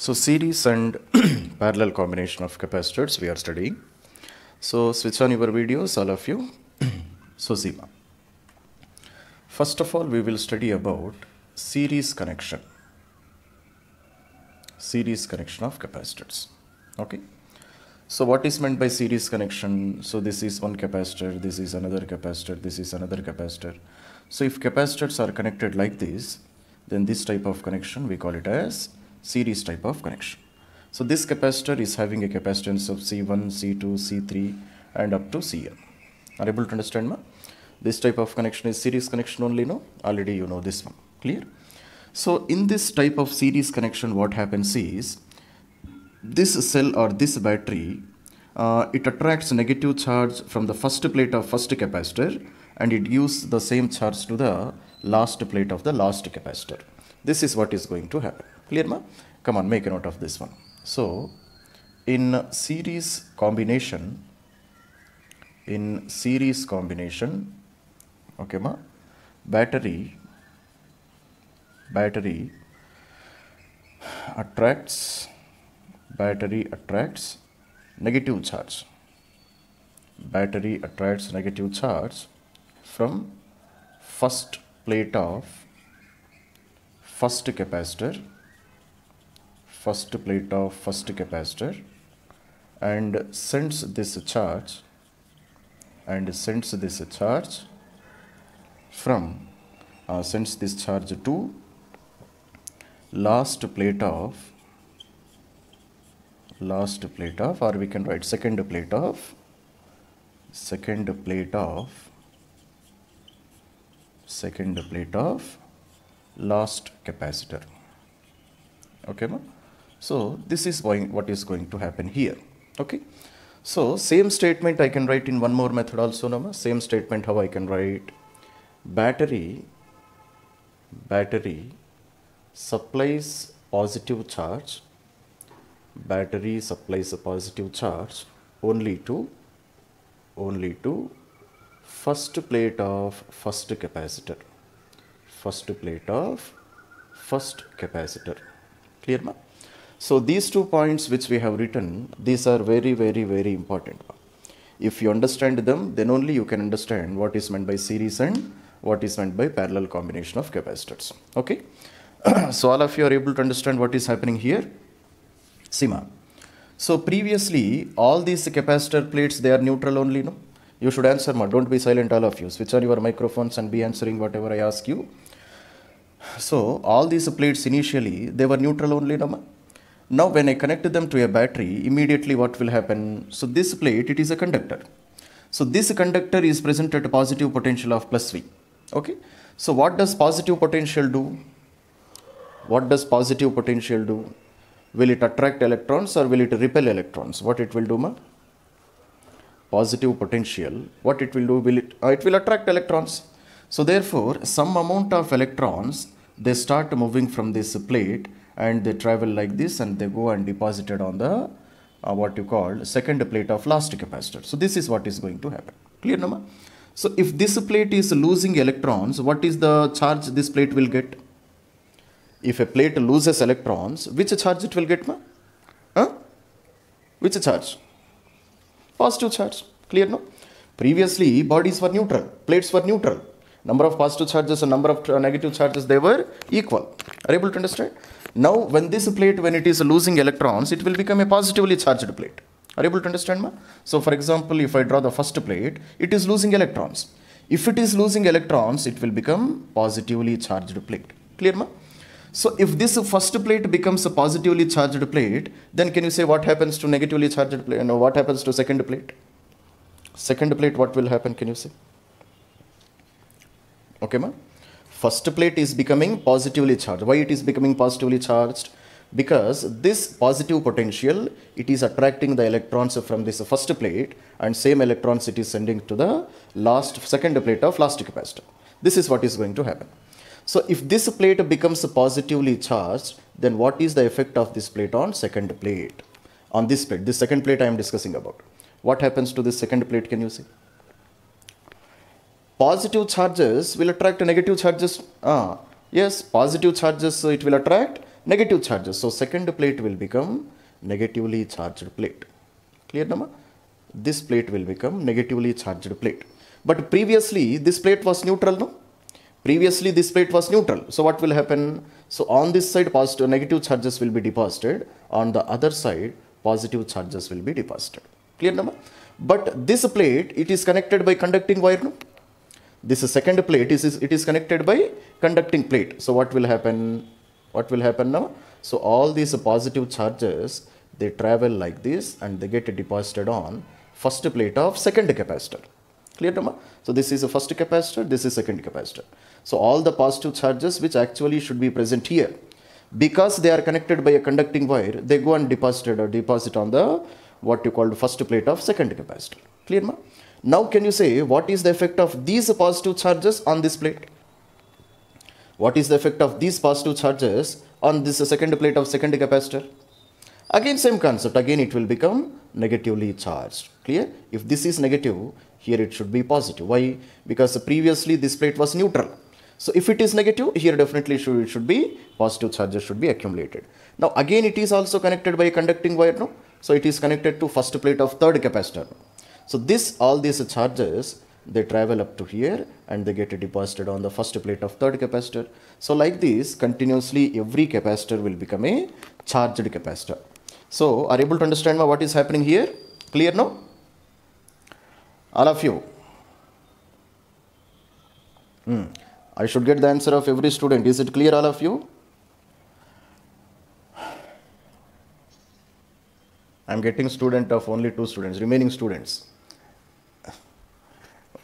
So series and parallel combination of capacitors we are studying. So switch on your videos, all of you. so Zima. First of all, we will study about series connection. Series connection of capacitors. Okay. So what is meant by series connection? So this is one capacitor, this is another capacitor, this is another capacitor. So if capacitors are connected like this, then this type of connection we call it as series type of connection. So this capacitor is having a capacitance of C1, C2, C3 and up to Cn. Are able to understand ma? This type of connection is series connection only no? Already you know this one. Clear? So in this type of series connection what happens is this cell or this battery uh, it attracts negative charge from the first plate of first capacitor and it gives the same charge to the last plate of the last capacitor. This is what is going to happen. Clear ma? Come on, make a note of this one. So, in series combination, in series combination, okay ma, battery, battery attracts, battery attracts negative charge. Battery attracts negative charge from first plate of first capacitor first plate of first capacitor and sends this charge and sends this charge from uh, sends this charge to last plate of last plate of or we can write second plate of second plate of second plate of last capacitor okay ma'am so, this is what is going to happen here. Okay. So, same statement I can write in one more method also, Nama. Same statement how I can write battery, battery supplies positive charge, battery supplies a positive charge only to, only to first plate of first capacitor, first plate of first capacitor. Clear, ma? So these two points which we have written, these are very, very, very important. If you understand them, then only you can understand what is meant by series and what is meant by parallel combination of capacitors. Okay. so all of you are able to understand what is happening here. Sima. So previously, all these capacitor plates, they are neutral only, no? You should answer, ma. Don't be silent, all of you. Switch on your microphones and be answering whatever I ask you. So all these plates initially, they were neutral only, no, ma? Now when I connect them to a battery, immediately what will happen? So this plate, it is a conductor. So this conductor is present at a positive potential of plus V. Okay. So what does positive potential do? What does positive potential do? Will it attract electrons or will it repel electrons? What it will do, ma? Positive potential. What it will do? Will it? Uh, it will attract electrons. So therefore, some amount of electrons they start moving from this plate and they travel like this and they go and deposited on the uh, what you call second plate of last capacitor. So this is what is going to happen. Clear number? So if this plate is losing electrons, what is the charge this plate will get? If a plate loses electrons, which charge it will get? Ma? Huh? Which charge? Positive charge. Clear now? Previously, bodies were neutral, plates were neutral. Number of positive charges and number of negative charges, they were equal. Are you able to understand? Now, when this plate, when it is losing electrons, it will become a positively charged plate. Are you able to understand? Ma? So, for example, if I draw the first plate, it is losing electrons. If it is losing electrons, it will become positively charged plate. Clear, ma? So, if this first plate becomes a positively charged plate, then can you say what happens to negatively charged plate? No, what happens to second plate? Second plate, what will happen? Can you say? Okay, ma? first plate is becoming positively charged. Why it is becoming positively charged? Because this positive potential, it is attracting the electrons from this first plate and same electrons it is sending to the last second plate of last capacitor. This is what is going to happen. So if this plate becomes positively charged, then what is the effect of this plate on second plate? On this plate, this second plate I am discussing about. What happens to this second plate, can you see? positive charges will attract negative charges. Ah, yes, positive charges, so it will attract negative charges. So, second plate will become negatively charged plate. Clear number? This plate will become negatively charged plate. But previously, this plate was neutral, no? Previously, this plate was neutral. So, what will happen? So, on this side, positive negative charges will be deposited. On the other side, positive charges will be deposited. Clear number? But this plate, it is connected by conducting wire, no? this second plate is, it is connected by conducting plate. So what will happen? What will happen now? So all these positive charges, they travel like this and they get deposited on first plate of second capacitor. Clear, Dhamma? So this is the first capacitor, this is second capacitor. So all the positive charges which actually should be present here, because they are connected by a conducting wire, they go and deposited or deposit on the what you call first plate of second capacitor. Clear, ma? Now can you say what is the effect of these positive charges on this plate? What is the effect of these positive charges on this second plate of second capacitor? Again same concept, again it will become negatively charged, clear? If this is negative, here it should be positive. Why? Because previously this plate was neutral. So if it is negative, here definitely should, it should be positive charges should be accumulated. Now again it is also connected by a conducting wire, no? So it is connected to first plate of third capacitor. So this all these charges they travel up to here and they get deposited on the first plate of third capacitor. So like this continuously every capacitor will become a charged capacitor. So are able to understand what is happening here? Clear now? All of you. Hmm. I should get the answer of every student. Is it clear all of you? I'm getting student of only two students, remaining students.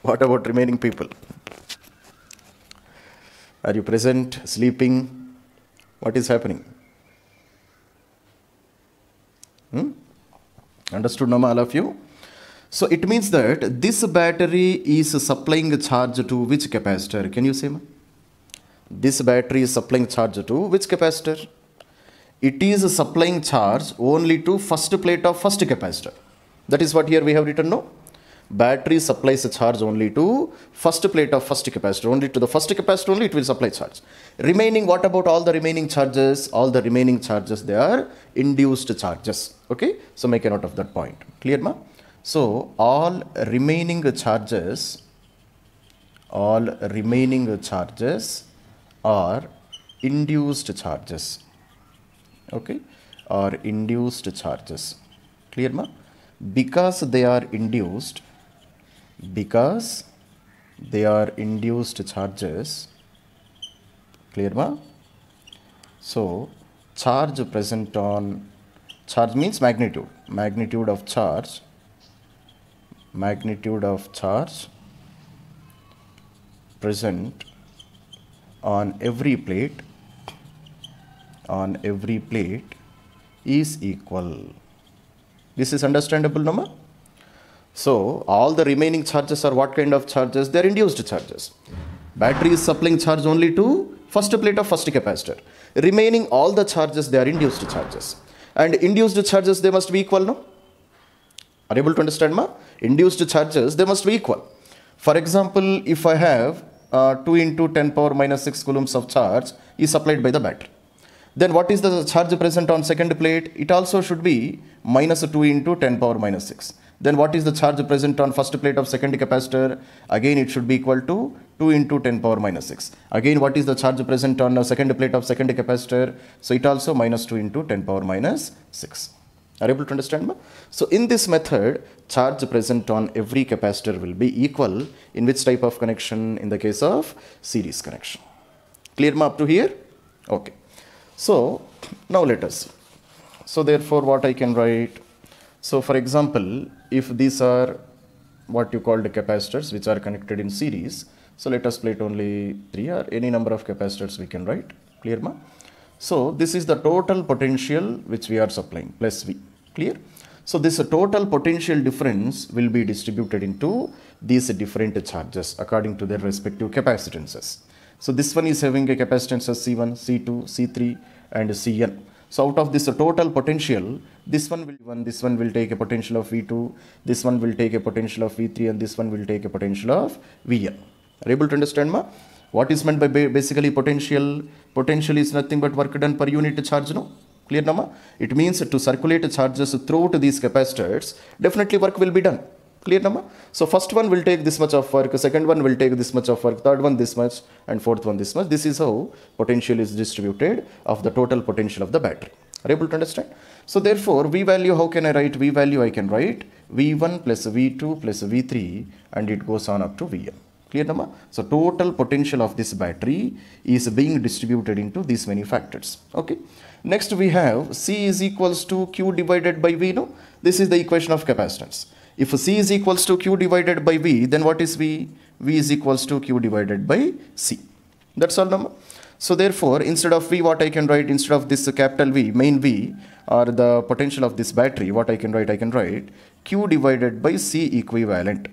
What about remaining people? Are you present, sleeping? What is happening? Hmm? Understood, Nama, all of you? So it means that this battery is supplying charge to which capacitor? Can you say, ma? This battery is supplying charge to which capacitor? It is supplying charge only to first plate of first capacitor. That is what here we have written, no? battery supplies a charge only to first plate of first capacitor only to the first capacitor only it will supply charge remaining what about all the remaining charges all the remaining charges they are induced charges okay so make a note of that point clear ma so all remaining charges all remaining charges are induced charges okay are induced charges clear ma because they are induced because they are induced charges clear ma? so charge present on charge means magnitude magnitude of charge magnitude of charge present on every plate on every plate is equal this is understandable number no? So all the remaining charges are what kind of charges? They are induced charges. Battery is supplying charge only to first plate of first capacitor. Remaining all the charges, they are induced charges. And induced charges, they must be equal, no? Are you able to understand, ma? Induced charges, they must be equal. For example, if I have uh, 2 into 10 power minus 6 coulombs of charge is supplied by the battery. Then what is the charge present on second plate? It also should be minus 2 into 10 power minus 6 then what is the charge present on first plate of second capacitor? Again, it should be equal to 2 into 10 power minus 6. Again, what is the charge present on the second plate of second capacitor? So it also minus 2 into 10 power minus 6. Are you able to understand? So in this method, charge present on every capacitor will be equal in which type of connection? In the case of series connection. Clear ma up to here? Okay. So now let us. So therefore what I can write? So for example, if these are what you call the capacitors which are connected in series, so let us plate only 3 or any number of capacitors we can write. Clear ma? So this is the total potential which we are supplying plus V. Clear? So this total potential difference will be distributed into these different charges according to their respective capacitances. So this one is having a capacitance of C1, C2, C3 and Cn. So out of this total potential, this one will one, this one will take a potential of V2, this one will take a potential of V3, and this one will take a potential of V4. Are able to understand, ma? What is meant by basically potential? Potential is nothing but work done per unit charge, no? Clear, ma? It means to circulate charges throughout these capacitors, definitely work will be done clear number so first one will take this much of work second one will take this much of work third one this much and fourth one this much this is how potential is distributed of the total potential of the battery are able to understand so therefore v value how can i write v value i can write v1 plus v2 plus v3 and it goes on up to vm clear number so total potential of this battery is being distributed into these many factors okay next we have c is equals to q divided by v no this is the equation of capacitance if C is equals to Q divided by V, then what is V? V is equals to Q divided by C. That's all number. So therefore, instead of V, what I can write, instead of this capital V, main V, or the potential of this battery, what I can write, I can write Q divided by C equivalent.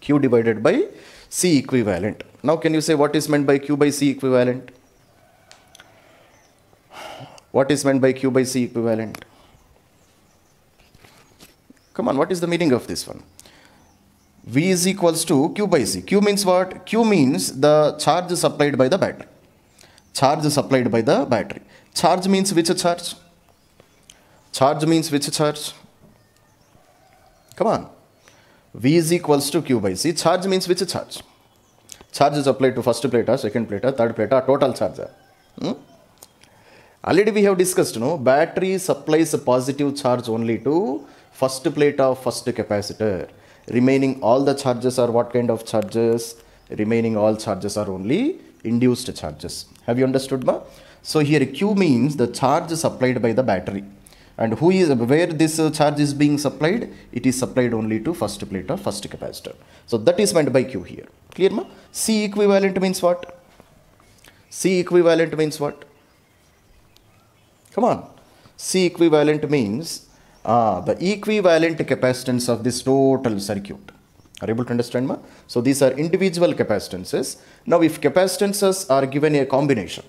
Q divided by C equivalent. Now can you say what is meant by Q by C equivalent? What is meant by Q by C equivalent? Come on, what is the meaning of this one? V is equals to Q by C. Q means what? Q means the charge supplied by the battery. Charge supplied by the battery. Charge means which charge? Charge means which charge? Come on. V is equals to Q by C. Charge means which charge? Charge is applied to first plate, second plate, third plate, total charge. Hmm? Already we have discussed, no? Battery supplies a positive charge only to first plate of first capacitor remaining all the charges are what kind of charges remaining all charges are only induced charges have you understood ma so here q means the charge supplied by the battery and who is where this charge is being supplied it is supplied only to first plate or first capacitor so that is meant by q here clear ma c equivalent means what c equivalent means what come on c equivalent means Ah, the equivalent capacitance of this total circuit. Are able to understand? Ma? So these are individual capacitances. Now if capacitances are given a combination,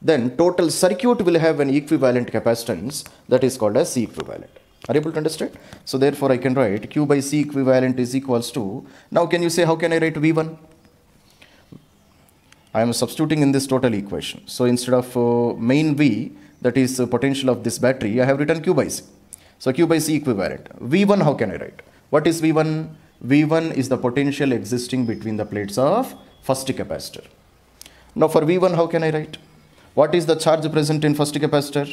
then total circuit will have an equivalent capacitance that is called as C equivalent. Are able to understand? So therefore I can write Q by C equivalent is equals to, now can you say how can I write V1? I am substituting in this total equation. So instead of uh, main V, that is uh, potential of this battery, I have written Q by C. So Q by C equivalent. V1, how can I write? What is V1? V1 is the potential existing between the plates of first capacitor. Now for V1, how can I write? What is the charge present in first capacitor?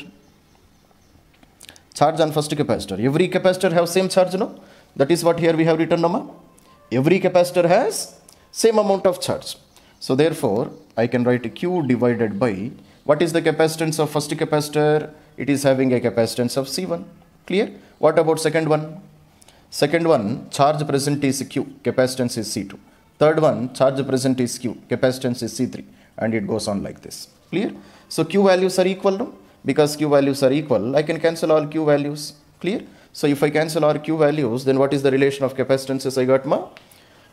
Charge on first capacitor. Every capacitor have same charge, no? That is what here we have written, no? Every capacitor has same amount of charge. So therefore, I can write Q divided by, what is the capacitance of first capacitor? It is having a capacitance of C1. Clear? What about second one? Second one, charge present is Q, capacitance is C2. Third one, charge present is Q, capacitance is C3. And it goes on like this. Clear? So Q values are equal, no? Because Q values are equal, I can cancel all Q values. Clear? So if I cancel all Q values, then what is the relation of capacitances I got, ma?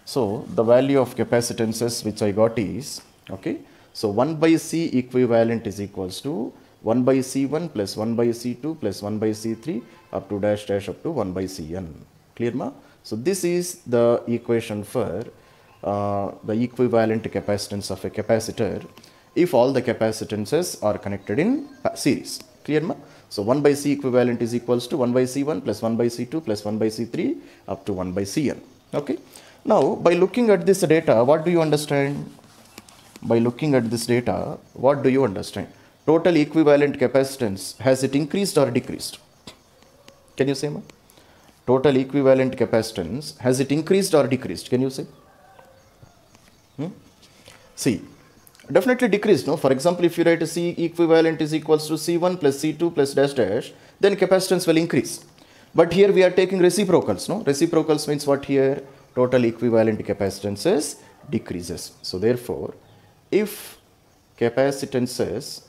So the value of capacitances which I got is, okay, so 1 by C equivalent is equals to 1 by C1 plus 1 by C2 plus 1 by C3 up to dash dash up to 1 by Cn. Clear ma? So this is the equation for uh, the equivalent capacitance of a capacitor if all the capacitances are connected in series. Clear ma? So 1 by C equivalent is equals to 1 by C1 plus 1 by C2 plus 1 by C3 up to 1 by Cn. Okay. Now by looking at this data, what do you understand? By looking at this data, what do you understand? total equivalent capacitance, has it increased or decreased? Can you say, ma? Total equivalent capacitance, has it increased or decreased? Can you say? Hmm? See, definitely decreased, no? For example, if you write a C equivalent is equals to C1 plus C2 plus dash dash, then capacitance will increase. But here we are taking reciprocals, no? Reciprocals means what here? Total equivalent capacitances decreases. So therefore, if capacitances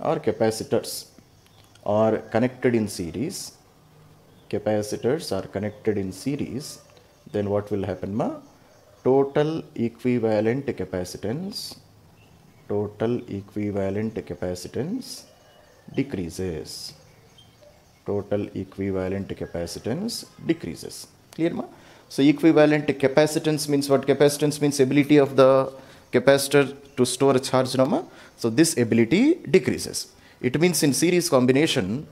or capacitors are connected in series, capacitors are connected in series, then what will happen? Ma? Total equivalent capacitance, total equivalent capacitance decreases. Total equivalent capacitance decreases. Clear ma? So equivalent capacitance means what? Capacitance means ability of the capacitor to store a charge. No, ma? So this ability decreases. It means in series combination,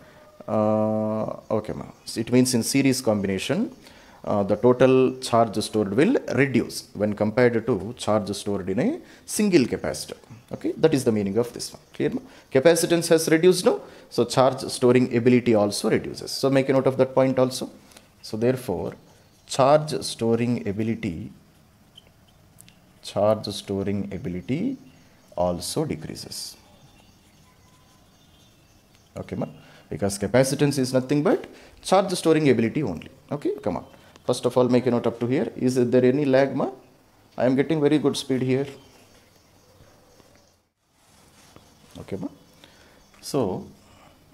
uh, okay, ma'am. It means in series combination, uh, the total charge stored will reduce when compared to charge stored in a single capacitor. Okay, that is the meaning of this one. Clear? Ma? Capacitance has reduced no, so charge storing ability also reduces. So make a note of that point also. So therefore, charge storing ability, charge storing ability also decreases. Okay, ma? because capacitance is nothing but charge storing ability only. Okay, come on. First of all, make a note up to here. Is there any lag, ma? I am getting very good speed here. Okay, ma? So,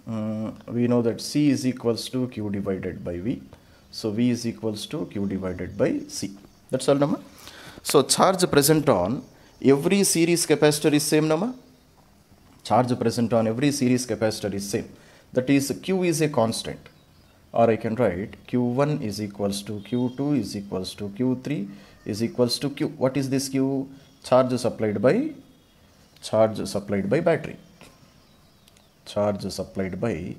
uh, we know that C is equals to Q divided by V. So, V is equals to Q divided by C. That's all, number. So, charge present on every series capacitor is same number charge present on every series capacitor is same that is q is a constant or I can write q1 is equals to q2 is equals to q3 is equals to q what is this q charge supplied by charge supplied by battery charge supplied by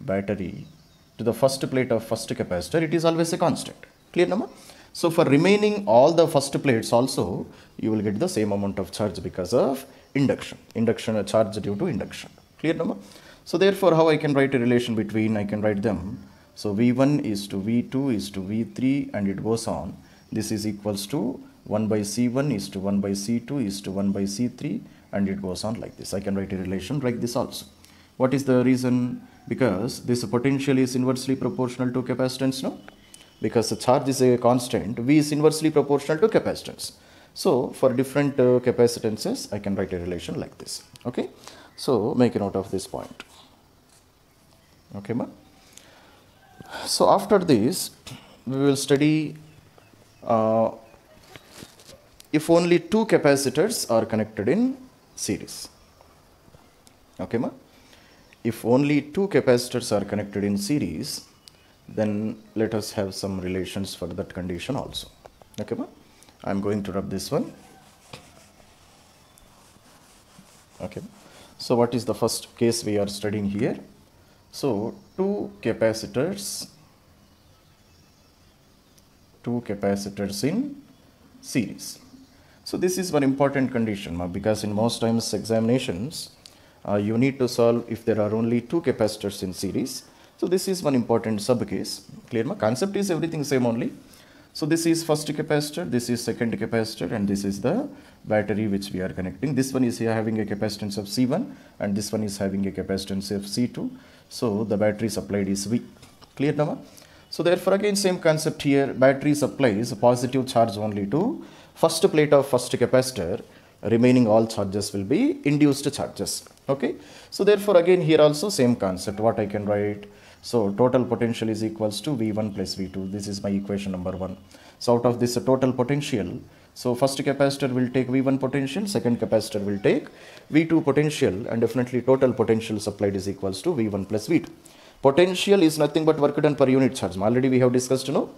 battery to the first plate of first capacitor it is always a constant clear number so for remaining all the first plates also, you will get the same amount of charge because of induction. Induction uh, charge due to induction. Clear number? So therefore how I can write a relation between, I can write them. So V1 is to V2 is to V3 and it goes on. This is equals to 1 by C1 is to 1 by C2 is to 1 by C3 and it goes on like this. I can write a relation like this also. What is the reason? Because this potential is inversely proportional to capacitance, no? because the charge is a constant, V is inversely proportional to capacitance. So for different uh, capacitances, I can write a relation like this. Okay. So make a note of this point. Okay, ma. So after this, we will study uh, if only two capacitors are connected in series. Okay, ma. If only two capacitors are connected in series, then let us have some relations for that condition also okay ma? I'm going to rub this one okay so what is the first case we are studying here so two capacitors two capacitors in series so this is one important condition ma, because in most times examinations uh, you need to solve if there are only two capacitors in series so this is one important sub case. Clear? My concept is everything same only. So this is first capacitor, this is second capacitor and this is the battery which we are connecting. This one is here having a capacitance of C1 and this one is having a capacitance of C2. So the battery supplied is V. Clear Nama? So therefore again same concept here battery supplies a positive charge only to first plate of first capacitor remaining all charges will be induced charges okay so therefore again here also same concept what I can write so total potential is equals to V1 plus V2. This is my equation number one. So out of this total potential, so first capacitor will take V1 potential, second capacitor will take V2 potential and definitely total potential supplied is equals to V1 plus V2. Potential is nothing but work done per unit charge. Already we have discussed, you know.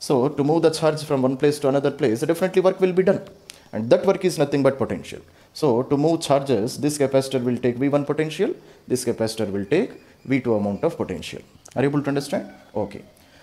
So to move the charge from one place to another place, definitely work will be done and that work is nothing but potential. So to move charges, this capacitor will take V1 potential, this capacitor will take V2 amount of potential. Are you able to understand? Okay.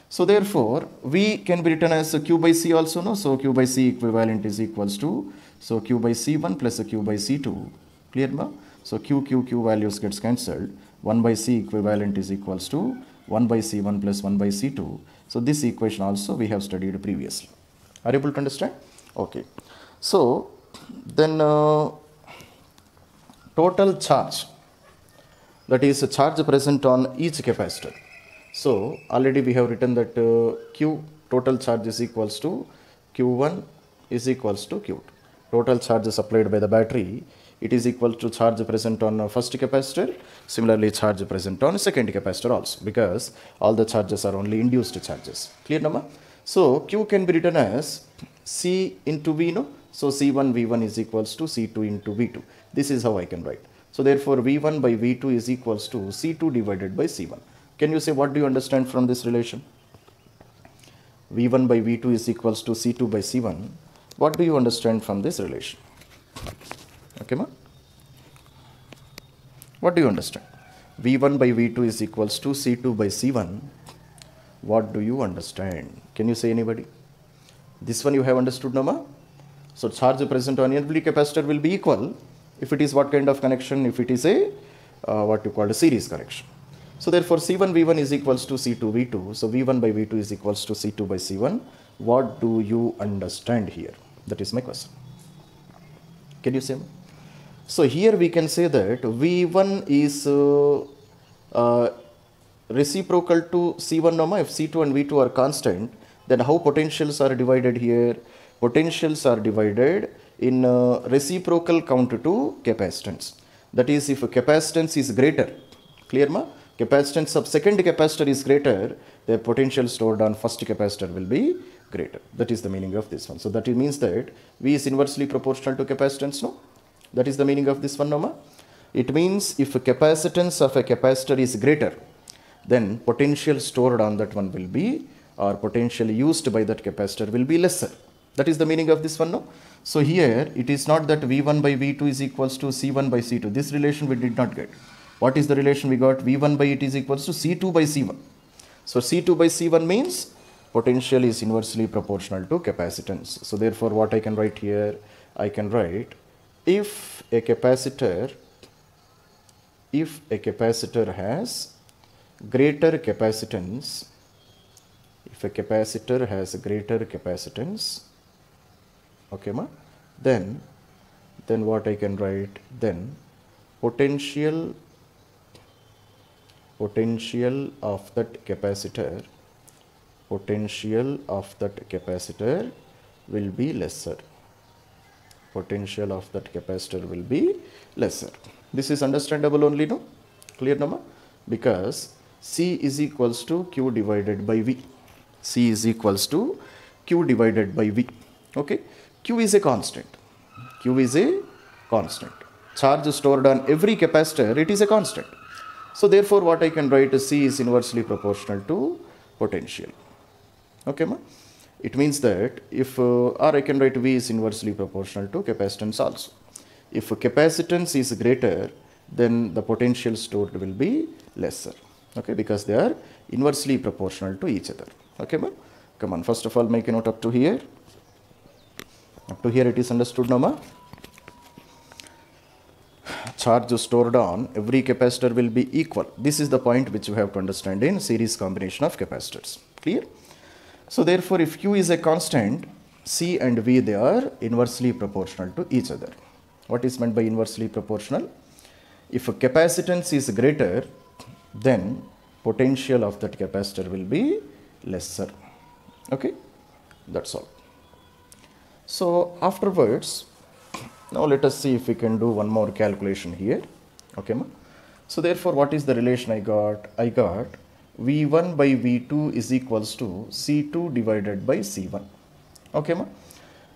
So therefore, V can be written as Q by C also, no? So Q by C equivalent is equals to, so Q by C1 plus Q by C2. Clear, ma? So Q, Q, Q values gets cancelled. 1 by C equivalent is equals to 1 by C1 plus 1 by C2. So this equation also we have studied previously. Are you able to understand? Okay. So then uh, total charge that is a charge present on each capacitor so already we have written that uh, q total charge is equals to q1 is equals to q2 total charge supplied by the battery it is equal to charge present on uh, first capacitor similarly charge present on second capacitor also because all the charges are only induced charges clear number? so q can be written as c into v no so c1 v1 is equals to c2 into v2 this is how i can write so therefore, V1 by V2 is equals to C2 divided by C1. Can you say what do you understand from this relation? V1 by V2 is equals to C2 by C1. What do you understand from this relation? Okay, ma? What do you understand? V1 by V2 is equals to C2 by C1. What do you understand? Can you say anybody? This one you have understood, number. So charge present on every capacitor will be equal if it is what kind of connection if it is a uh, what you call a series connection so therefore c1 v1 is equals to c2 v2 so v1 by v2 is equals to c2 by c1 what do you understand here that is my question can you see me? so here we can say that v1 is uh, uh, reciprocal to c1 norma if c2 and v2 are constant then how potentials are divided here potentials are divided in uh, reciprocal count to capacitance. That is, if capacitance is greater, clear ma? Capacitance of second capacitor is greater, the potential stored on first capacitor will be greater. That is the meaning of this one. So that it means that V is inversely proportional to capacitance, no? That is the meaning of this one, no ma? It means if capacitance of a capacitor is greater, then potential stored on that one will be or potential used by that capacitor will be lesser. That is the meaning of this one, no? So here, it is not that V1 by V2 is equals to C1 by C2. This relation we did not get. What is the relation we got? V1 by it is equals to C2 by C1. So C2 by C1 means potential is inversely proportional to capacitance. So therefore, what I can write here, I can write if a capacitor, if a capacitor has greater capacitance, if a capacitor has a greater capacitance okay ma then then what I can write then potential potential of that capacitor potential of that capacitor will be lesser potential of that capacitor will be lesser this is understandable only no clear no ma? because C is equals to Q divided by V C is equals to Q divided by V okay Q is a constant. Q is a constant. Charge stored on every capacitor, it is a constant. So therefore what I can write is C is inversely proportional to potential. Okay ma? It means that if, uh, or I can write V is inversely proportional to capacitance also. If capacitance is greater, then the potential stored will be lesser. Okay, because they are inversely proportional to each other. Okay ma? Come on, first of all make a note up to here. Up to here it is understood, Nama? Charge stored on every capacitor will be equal. This is the point which you have to understand in series combination of capacitors. Clear? So therefore, if Q is a constant, C and V they are inversely proportional to each other. What is meant by inversely proportional? If a capacitance is greater, then potential of that capacitor will be lesser. Okay, that's all. So afterwards, now let us see if we can do one more calculation here. Okay, ma? So therefore, what is the relation I got? I got V1 by V2 is equals to C2 divided by C1. Okay, ma?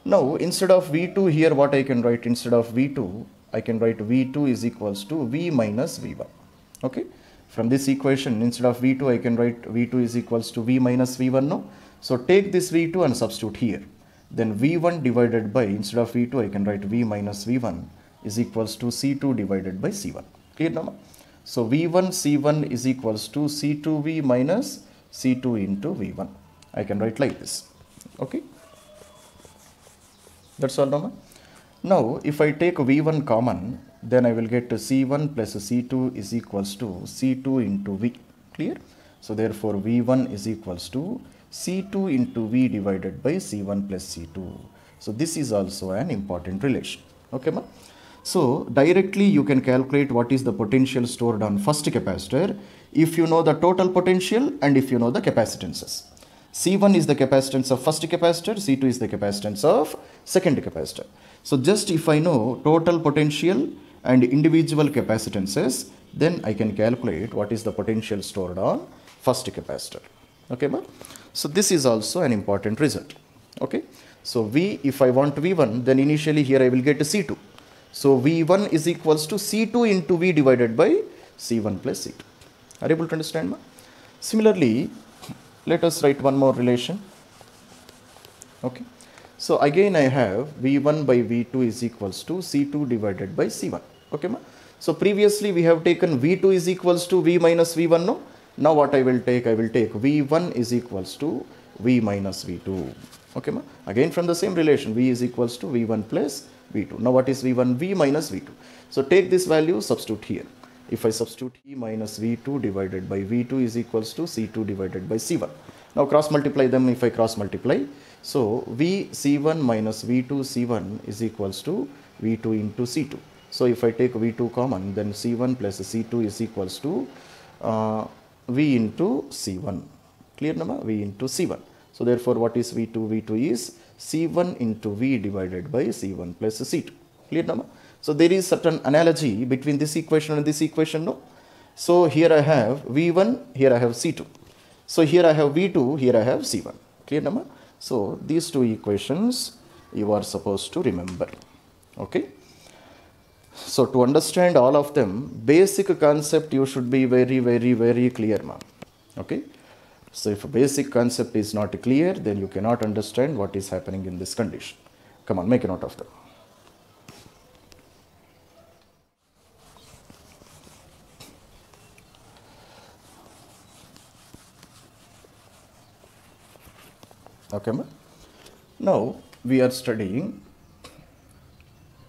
Now, instead of V2 here, what I can write instead of V2, I can write V2 is equals to V minus V1. Okay. From this equation, instead of V2, I can write V2 is equals to V minus V1 now. So take this V2 and substitute here then V1 divided by, instead of V2, I can write V minus V1 is equals to C2 divided by C1. Clear now? So V1 C1 is equals to C2V minus C2 into V1. I can write like this. Okay. That's all now Now if I take V1 common, then I will get C1 plus C2 is equals to C2 into V. Clear? So therefore V1 is equals to C2 into V divided by C1 plus C2. So this is also an important relation. Okay, ma? So directly you can calculate what is the potential stored on first capacitor if you know the total potential and if you know the capacitances. C1 is the capacitance of first capacitor, C2 is the capacitance of second capacitor. So just if I know total potential and individual capacitances, then I can calculate what is the potential stored on first capacitor. Okay, ma? So this is also an important result. Okay. So V, if I want V1, then initially here I will get a C2. So V1 is equals to C2 into V divided by C1 plus C2. Are you able to understand? Ma? Similarly, let us write one more relation. Okay. So again I have V1 by V2 is equals to C2 divided by C1. Okay, ma? So previously we have taken V2 is equals to V minus V1, no? Now what I will take? I will take V1 is equals to V minus V2. Okay, ma? Again from the same relation, V is equals to V1 plus V2. Now what is V1? V minus V2. So take this value, substitute here. If I substitute E minus V2 divided by V2 is equals to C2 divided by C1. Now cross multiply them if I cross multiply. So V C1 minus V2 C1 is equals to V2 into C2. So if I take V2 common then C1 plus C2 is equals to uh, V into C1. Clear number? V into C1. So therefore what is V2? V2 is C1 into V divided by C1 plus C2. Clear number? So there is certain analogy between this equation and this equation no? So here I have V1, here I have C2. So here I have V2, here I have C1. Clear number? So these two equations you are supposed to remember. Okay. So to understand all of them, basic concept you should be very, very, very clear, ma'am. Okay. So if a basic concept is not clear, then you cannot understand what is happening in this condition. Come on, make a note of them. Okay, ma'am. Now we are studying.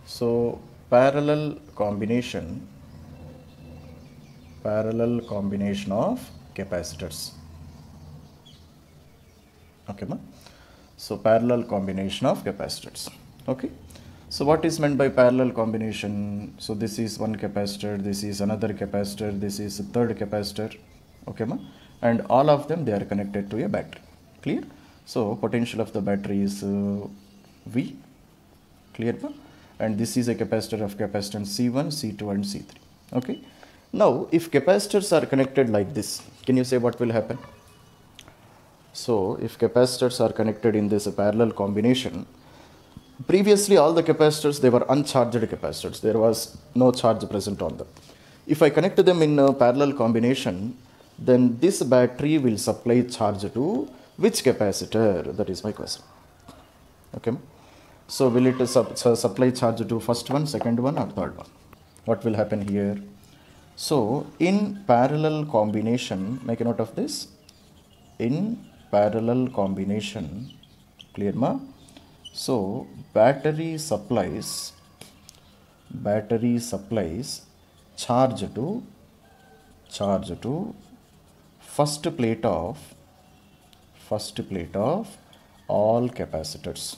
So parallel combination parallel combination of capacitors okay ma so parallel combination of capacitors okay so what is meant by parallel combination so this is one capacitor this is another capacitor this is a third capacitor okay ma and all of them they are connected to a battery clear so potential of the battery is uh, v clear ma and this is a capacitor of capacitance C1, C2 and C3. Okay. Now if capacitors are connected like this, can you say what will happen? So if capacitors are connected in this parallel combination, previously all the capacitors they were uncharged capacitors, there was no charge present on them. If I connect them in a parallel combination, then this battery will supply charge to which capacitor? That is my question. Okay. So will it so supply charge to first one, second one or third one? What will happen here? So in parallel combination, make a note of this. In parallel combination, clear ma? So battery supplies, battery supplies charge to, charge to first plate of, first plate of all capacitors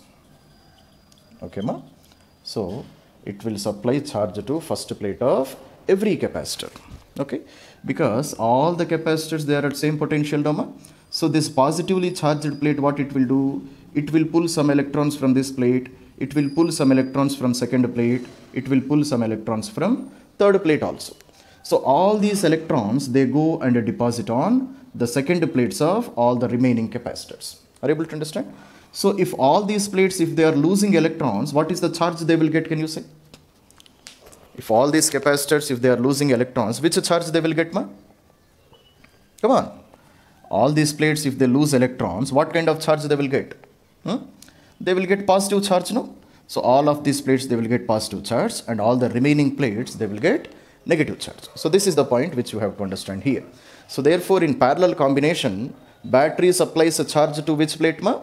okay ma so it will supply charge to first plate of every capacitor okay because all the capacitors they are at same potential doma so this positively charged plate what it will do it will pull some electrons from this plate it will pull some electrons from second plate it will pull some electrons from third plate also so all these electrons they go and deposit on the second plates of all the remaining capacitors are you able to understand so if all these plates, if they are losing electrons, what is the charge they will get, can you say? If all these capacitors, if they are losing electrons, which charge they will get, ma? Come on. All these plates, if they lose electrons, what kind of charge they will get? Hmm? They will get positive charge, no? So all of these plates, they will get positive charge and all the remaining plates, they will get negative charge. So this is the point which you have to understand here. So therefore, in parallel combination, battery supplies a charge to which plate, ma?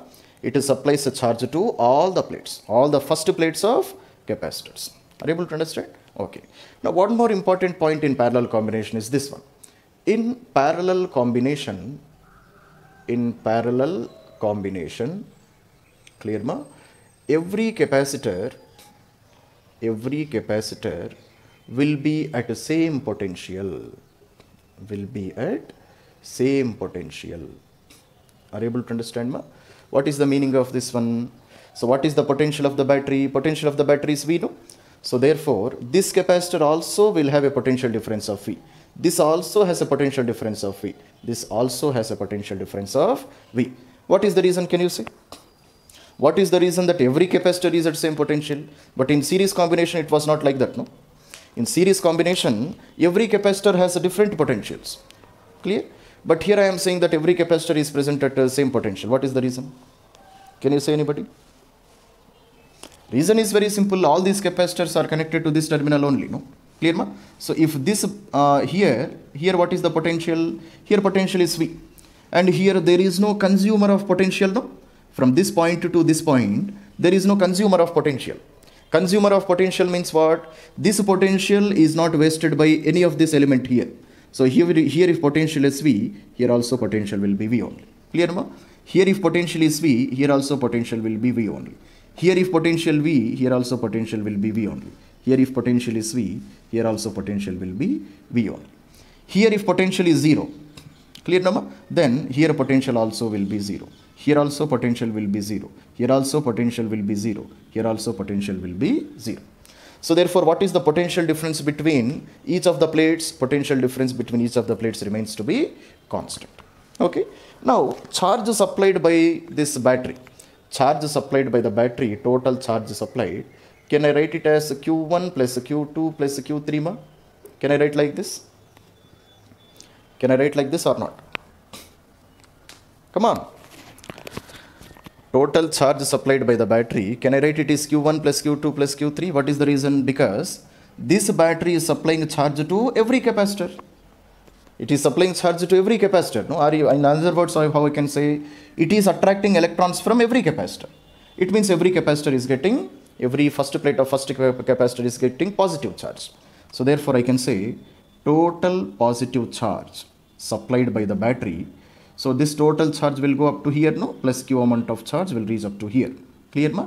it supplies the charge to all the plates, all the first plates of capacitors. Are you able to understand? Okay. Now, one more important point in parallel combination is this one. In parallel combination, in parallel combination, clear ma? Every capacitor, every capacitor will be at the same potential, will be at same potential. Are you able to understand ma? What is the meaning of this one? So what is the potential of the battery? Potential of the batteries we know. So therefore, this capacitor also will have a potential difference of V. This also has a potential difference of V. This also has a potential difference of V. What is the reason can you say? What is the reason that every capacitor is at same potential? But in series combination, it was not like that, no? In series combination, every capacitor has a different potentials. Clear? But here I am saying that every capacitor is present at the same potential. What is the reason? Can you say anybody? Reason is very simple. All these capacitors are connected to this terminal only. No, clear ma? So if this uh, here here what is the potential? Here potential is V, and here there is no consumer of potential though. No? From this point to this point there is no consumer of potential. Consumer of potential means what? This potential is not wasted by any of this element here. So here, here if potential is V, here also potential will be V only. Clear number? Here if potential is V, here also potential will be V only. Here if potential V, here also potential will be V only. Here if potential is V, here also potential will be V only. Here if potential is 0, clear number? Then here potential also will be 0. Here also potential will be 0. Here also potential will be 0. Here also potential will be 0. So therefore, what is the potential difference between each of the plates? Potential difference between each of the plates remains to be constant. Okay. Now, charge supplied by this battery, charge supplied by the battery, total charge supplied, can I write it as Q1 plus Q2 plus Q3 ma? Can I write like this? Can I write like this or not? Come on total charge supplied by the battery, can I write it is Q1 plus Q2 plus Q3? What is the reason? Because this battery is supplying charge to every capacitor. It is supplying charge to every capacitor. No, are you, in other words, how I can say, it is attracting electrons from every capacitor. It means every capacitor is getting, every first plate of first capacitor is getting positive charge. So therefore, I can say total positive charge supplied by the battery so this total charge will go up to here, no? Plus Q amount of charge will reach up to here. Clear, ma?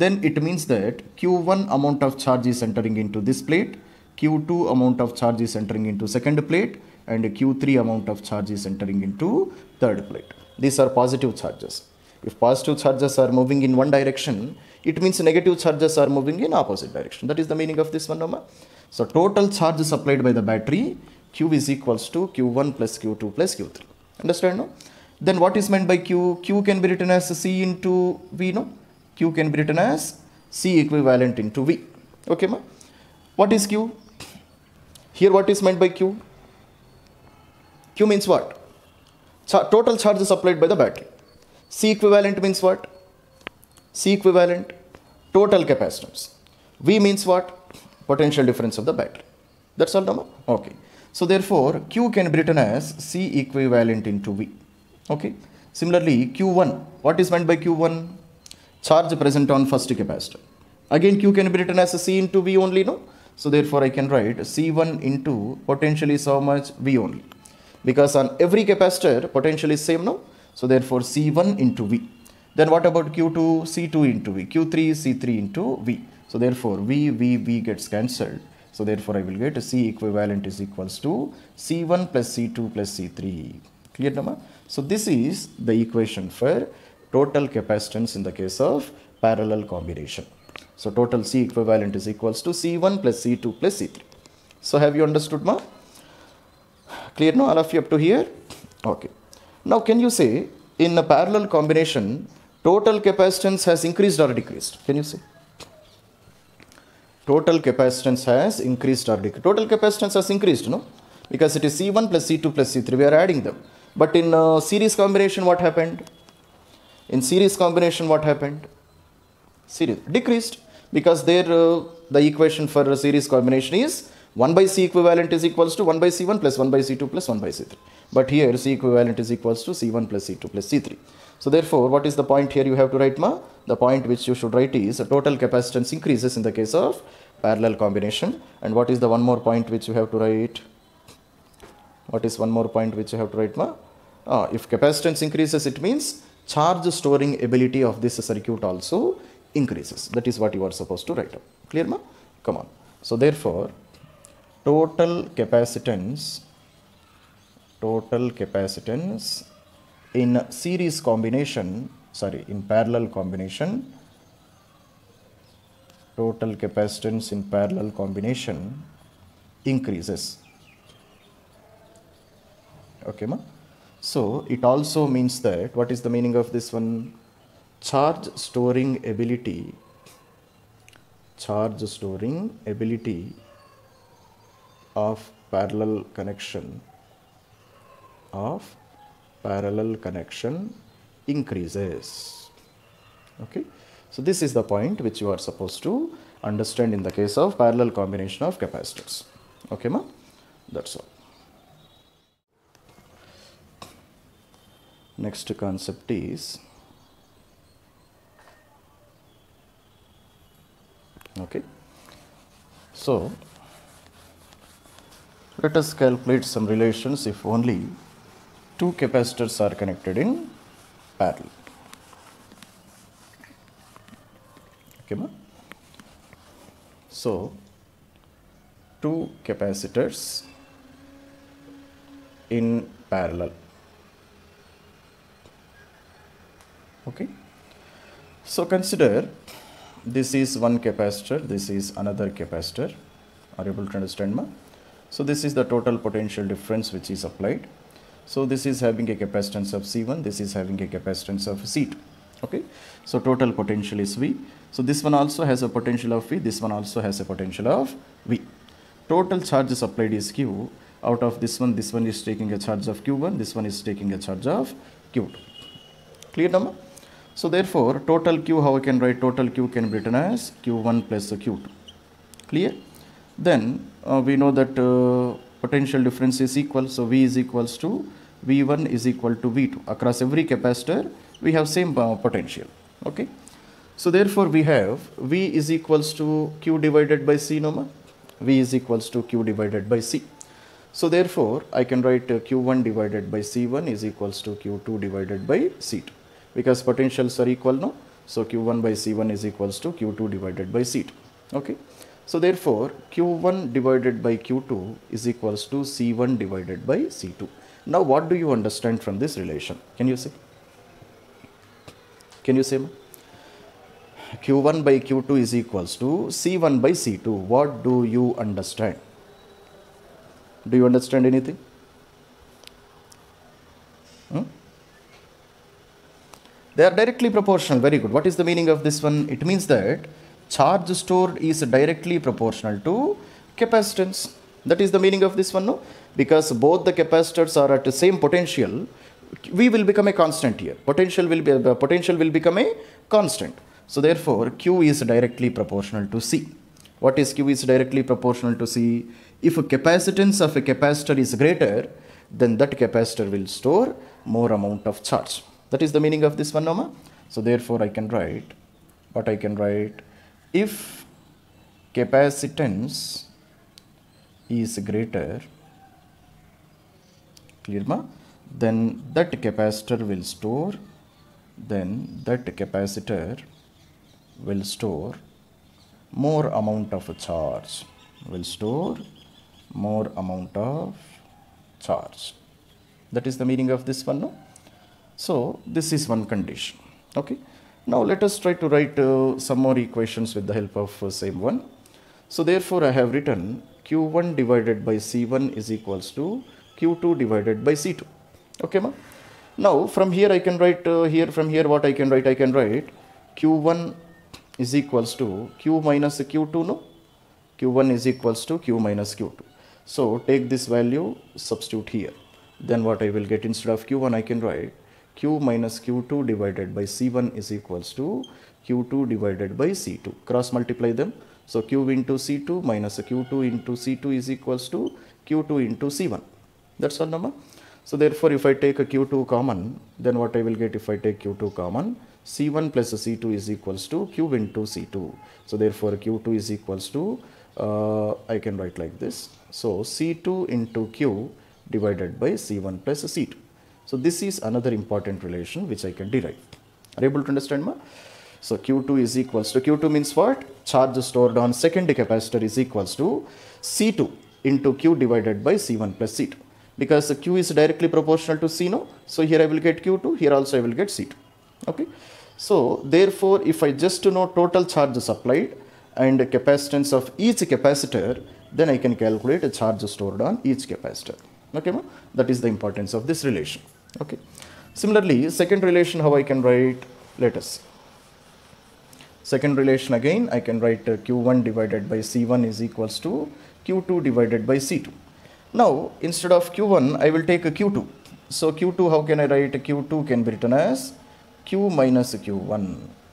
Then it means that Q1 amount of charge is entering into this plate, Q2 amount of charge is entering into second plate, and Q3 amount of charge is entering into third plate. These are positive charges. If positive charges are moving in one direction, it means negative charges are moving in opposite direction. That is the meaning of this one, ma. So total charge supplied by the battery Q is equals to Q1 plus Q2 plus Q3. Understand no? Then what is meant by Q? Q can be written as C into V no? Q can be written as C equivalent into V. Okay ma? What is Q? Here what is meant by Q? Q means what? Char total charge is by the battery. C equivalent means what? C equivalent total capacitance. V means what? Potential difference of the battery. That's all, Dama? Okay. So therefore, Q can be written as C equivalent into V. Okay. Similarly, Q1, what is meant by Q1? Charge present on first capacitor. Again, Q can be written as C into V only, no? So therefore, I can write C1 into potentially so much V only. Because on every capacitor, potential is same, no? So therefore, C1 into V. Then what about Q2, C2 into V, Q3, C3 into V. So therefore, V, V, V gets cancelled. So therefore I will get C equivalent is equals to C1 plus C2 plus C3. Clear number? So this is the equation for total capacitance in the case of parallel combination. So total C equivalent is equals to C1 plus C2 plus C3. So have you understood ma? Clear now all of you up to here? Okay. Now can you say in a parallel combination total capacitance has increased or decreased? Can you say? total capacitance has increased or decreased. Total capacitance has increased, no? Because it is C1 plus C2 plus C3, we are adding them. But in uh, series combination, what happened? In series combination, what happened? Series decreased because there uh, the equation for a series combination is 1 by C equivalent is equals to 1 by C1 plus 1 by C2 plus 1 by C3. But here C equivalent is equals to C1 plus C2 plus C3. So therefore, what is the point here you have to write ma? The point which you should write is the total capacitance increases in the case of parallel combination. And what is the one more point which you have to write? What is one more point which you have to write ma? Ah, if capacitance increases, it means charge storing ability of this circuit also increases. That is what you are supposed to write up. Clear ma? Come on. So therefore, total capacitance, total capacitance in series combination, sorry, in parallel combination, total capacitance in parallel combination increases. Okay, ma? So it also means that, what is the meaning of this one? Charge storing ability, charge storing ability of parallel connection of parallel connection increases okay so this is the point which you are supposed to understand in the case of parallel combination of capacitors okay ma that's all next concept is okay so let us calculate some relations if only two capacitors are connected in parallel. Okay, ma? So, two capacitors in parallel. Okay. So, consider this is one capacitor, this is another capacitor. Are you able to understand, ma? So, this is the total potential difference which is applied. So this is having a capacitance of C1, this is having a capacitance of C2. Okay, so total potential is V. So this one also has a potential of V, this one also has a potential of V. Total charge supplied is Q. Out of this one, this one is taking a charge of Q1, this one is taking a charge of Q2. Clear number? So therefore, total Q, how I can write total Q can be written as Q1 plus Q2. Clear? Then uh, we know that uh, potential difference is equal. So V is equals to V1 is equal to V2. Across every capacitor, we have same uh, potential. Okay. So therefore, we have V is equals to Q divided by C, Noma. V is equals to Q divided by C. So therefore, I can write uh, Q1 divided by C1 is equals to Q2 divided by C2 because potentials are equal now. So Q1 by C1 is equals to Q2 divided by C2. Okay. So therefore, Q1 divided by Q2 is equals to C1 divided by C2. Now what do you understand from this relation? Can you see? Can you see? Q1 by Q2 is equals to C1 by C2. What do you understand? Do you understand anything? Hmm? They are directly proportional. Very good. What is the meaning of this one? It means that charge stored is directly proportional to capacitance. That is the meaning of this one, no? Because both the capacitors are at the same potential, V will become a constant here. Potential will be the uh, potential will become a constant. So therefore, Q is directly proportional to C. What is Q is directly proportional to C? If a capacitance of a capacitor is greater, then that capacitor will store more amount of charge. That is the meaning of this one, Noma. So therefore, I can write what I can write if capacitance is greater clear ma then that capacitor will store then that capacitor will store more amount of charge will store more amount of charge that is the meaning of this one no so this is one condition okay now let us try to write uh, some more equations with the help of uh, same one. So therefore I have written Q1 divided by C1 is equals to Q2 divided by C2. Okay ma? Now from here I can write uh, here from here what I can write I can write Q1 is equals to Q minus Q2 no? Q1 is equals to Q minus Q2. So take this value substitute here. Then what I will get instead of Q1 I can write q minus q2 divided by c1 is equals to q2 divided by c2. Cross multiply them. So q into c2 minus q2 into c2 is equals to q2 into c1. That's all number. So therefore, if I take a q2 common, then what I will get if I take q2 common, c1 plus c2 is equals to q into c2. So therefore, q2 is equals to, uh, I can write like this. So c2 into q divided by c1 plus c2. So this is another important relation which I can derive. Are able to understand ma? So Q2 is equals to, Q2 means what? Charge stored on secondary capacitor is equals to C2 into Q divided by C1 plus C2. Because Q is directly proportional to C no. So here I will get Q2, here also I will get C2. Okay. So therefore if I just know total charge supplied and capacitance of each capacitor, then I can calculate a charge stored on each capacitor. Okay, ma? that is the importance of this relation okay similarly second relation how i can write let us second relation again i can write uh, q1 divided by c1 is equals to q2 divided by c2 now instead of q1 i will take a q2 so q2 how can i write a q2 can be written as q minus q1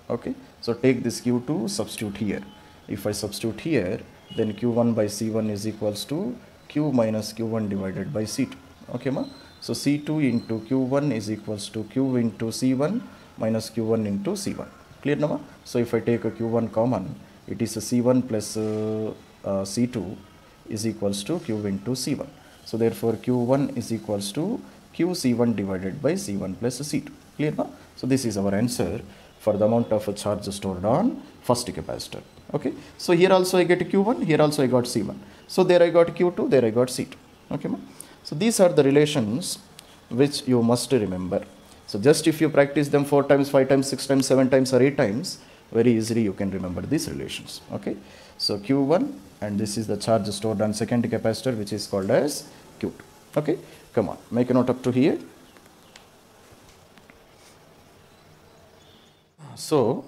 okay so take this q2 substitute here if i substitute here then q1 by c1 is equals to q minus q1 divided by c2 okay ma so C2 into Q1 is equals to Q into C1 minus Q1 into C1. Clear now? So if I take a Q1 common, it is a C1 plus uh, uh, C2 is equals to Q into C1. So therefore Q1 is equals to QC1 divided by C1 plus C2. Clear now? So this is our answer for the amount of charge stored on first capacitor. Okay. So here also I get Q1, here also I got C1. So there I got Q2, there I got C2. Okay. So these are the relations which you must remember. So just if you practice them 4 times, 5 times, 6 times, 7 times or 8 times, very easily you can remember these relations. Okay. So Q1 and this is the charge stored on second capacitor which is called as Q2. Okay. Come on, make a note up to here. So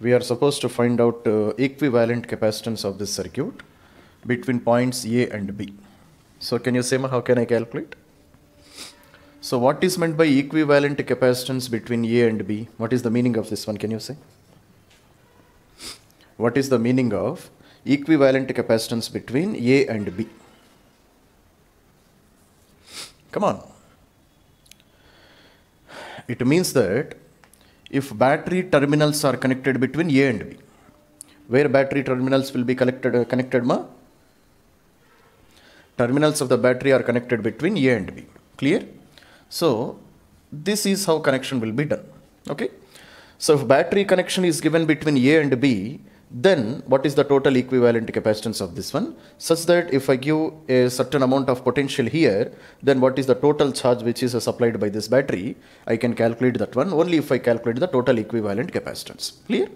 we are supposed to find out uh, equivalent capacitance of this circuit between points A and B. So can you say how can I calculate? So what is meant by equivalent capacitance between A and B? What is the meaning of this one? Can you say? What is the meaning of equivalent capacitance between A and B? Come on. It means that if battery terminals are connected between A and B, where battery terminals will be collected, uh, connected ma? terminals of the battery are connected between A and B. Clear? So this is how connection will be done. Okay. So if battery connection is given between A and B, then what is the total equivalent capacitance of this one? Such that if I give a certain amount of potential here, then what is the total charge which is supplied by this battery? I can calculate that one only if I calculate the total equivalent capacitance. Clear?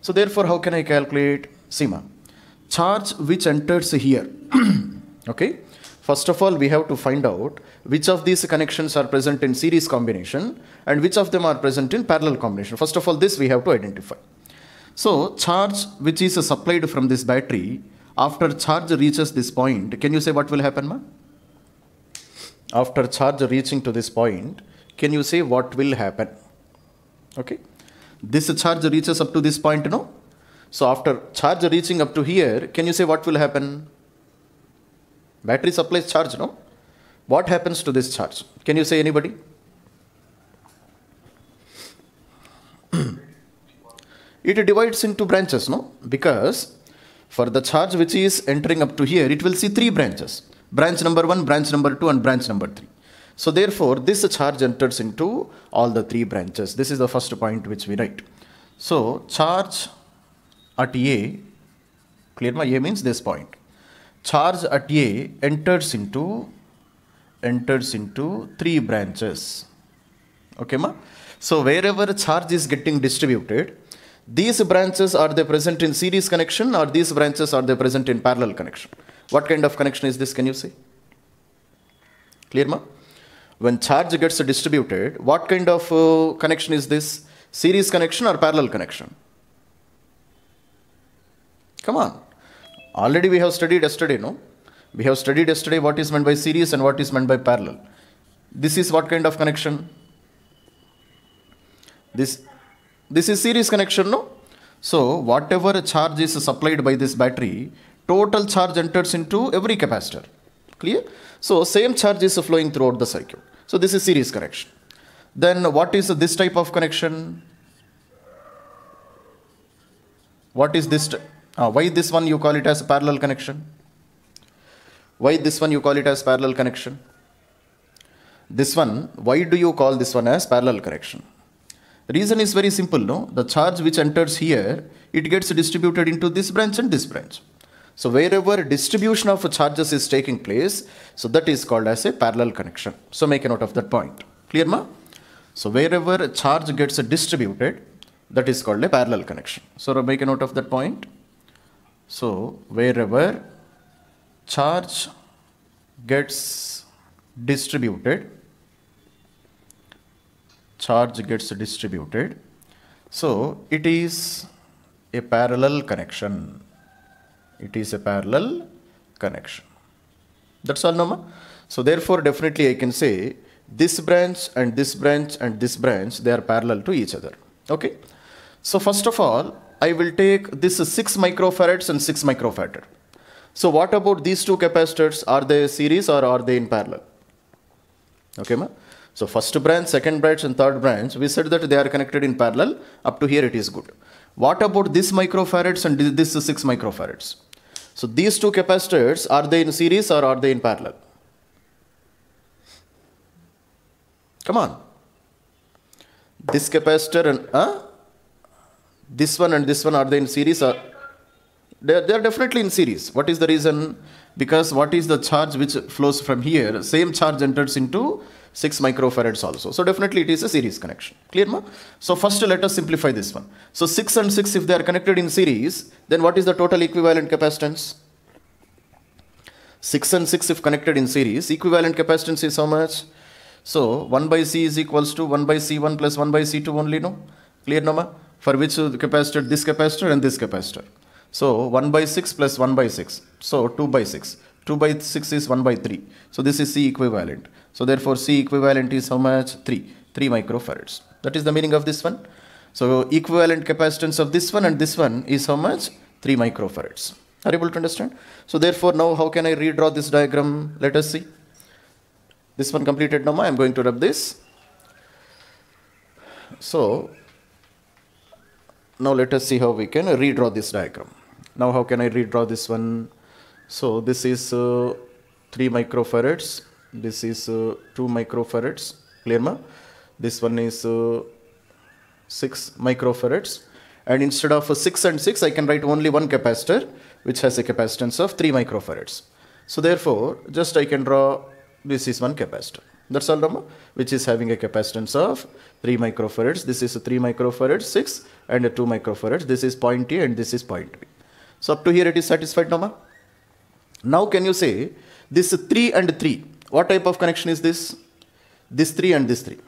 So therefore, how can I calculate SEMA? Charge which enters here Okay. First of all, we have to find out which of these connections are present in series combination and which of them are present in parallel combination. First of all, this we have to identify. So charge which is supplied from this battery, after charge reaches this point, can you say what will happen, ma? After charge reaching to this point, can you say what will happen? Okay. This charge reaches up to this point, no? So after charge reaching up to here, can you say what will happen? Battery supplies charge, no? What happens to this charge? Can you say anybody? it divides into branches, no? Because for the charge which is entering up to here, it will see three branches. Branch number 1, branch number 2 and branch number 3. So therefore, this charge enters into all the three branches. This is the first point which we write. So charge at A, clear my A means this point charge at A enters into enters into three branches. Okay, ma? So wherever charge is getting distributed, these branches are they present in series connection or these branches are they present in parallel connection? What kind of connection is this? Can you see? Clear, ma? When charge gets distributed, what kind of uh, connection is this? Series connection or parallel connection? Come on. Already we have studied yesterday, no? We have studied yesterday what is meant by series and what is meant by parallel. This is what kind of connection? This, this is series connection, no? So whatever charge is supplied by this battery, total charge enters into every capacitor. Clear? So same charge is flowing throughout the circuit. So this is series connection. Then what is this type of connection? What is this? Uh, why this one you call it as parallel connection? Why this one you call it as parallel connection? This one, why do you call this one as parallel connection? The reason is very simple, no? The charge which enters here, it gets distributed into this branch and this branch. So wherever distribution of charges is taking place, so that is called as a parallel connection. So make a note of that point. Clear ma? So wherever charge gets distributed, that is called a parallel connection. So make a note of that point. So, wherever charge gets distributed, charge gets distributed, so it is a parallel connection. It is a parallel connection. That's all, Nama. So therefore, definitely I can say this branch and this branch and this branch, they are parallel to each other. Okay. So first of all, I will take this 6 microfarads and 6 microfarad. So what about these two capacitors? Are they series or are they in parallel? Okay, ma? So first branch, second branch and third branch, we said that they are connected in parallel. Up to here it is good. What about this microfarads and this 6 microfarads? So these two capacitors, are they in series or are they in parallel? Come on. This capacitor and... Huh? this one and this one are they in series or uh, they're, they're definitely in series what is the reason because what is the charge which flows from here same charge enters into 6 microfarads also so definitely it is a series connection clear ma so first let us simplify this one so 6 and 6 if they are connected in series then what is the total equivalent capacitance 6 and 6 if connected in series equivalent capacitance is how much so 1 by c is equals to 1 by c1 plus 1 by c2 only no clear no ma for which capacitor, this capacitor and this capacitor. So 1 by 6 plus 1 by 6. So 2 by 6. 2 by 6 is 1 by 3. So this is C equivalent. So therefore C equivalent is how much? 3. 3 microfarads. That is the meaning of this one. So equivalent capacitance of this one and this one is how much? 3 microfarads. Are you able to understand? So therefore now how can I redraw this diagram? Let us see. This one completed now. I am going to rub this. So now let us see how we can redraw this diagram. Now how can I redraw this one? So this is uh, 3 microfarads, this is uh, 2 microfarads, clear ma? This one is uh, 6 microfarads and instead of 6 and 6 I can write only one capacitor which has a capacitance of 3 microfarads. So therefore just I can draw this is one capacitor. That's all Rama, which is having a capacitance of 3 microfarads, this is a 3 microfarads, 6 and a 2 microfarads, this is point A and this is point B. So up to here it is satisfied, Noma. Now can you say this 3 and 3, what type of connection is this? This 3 and this 3.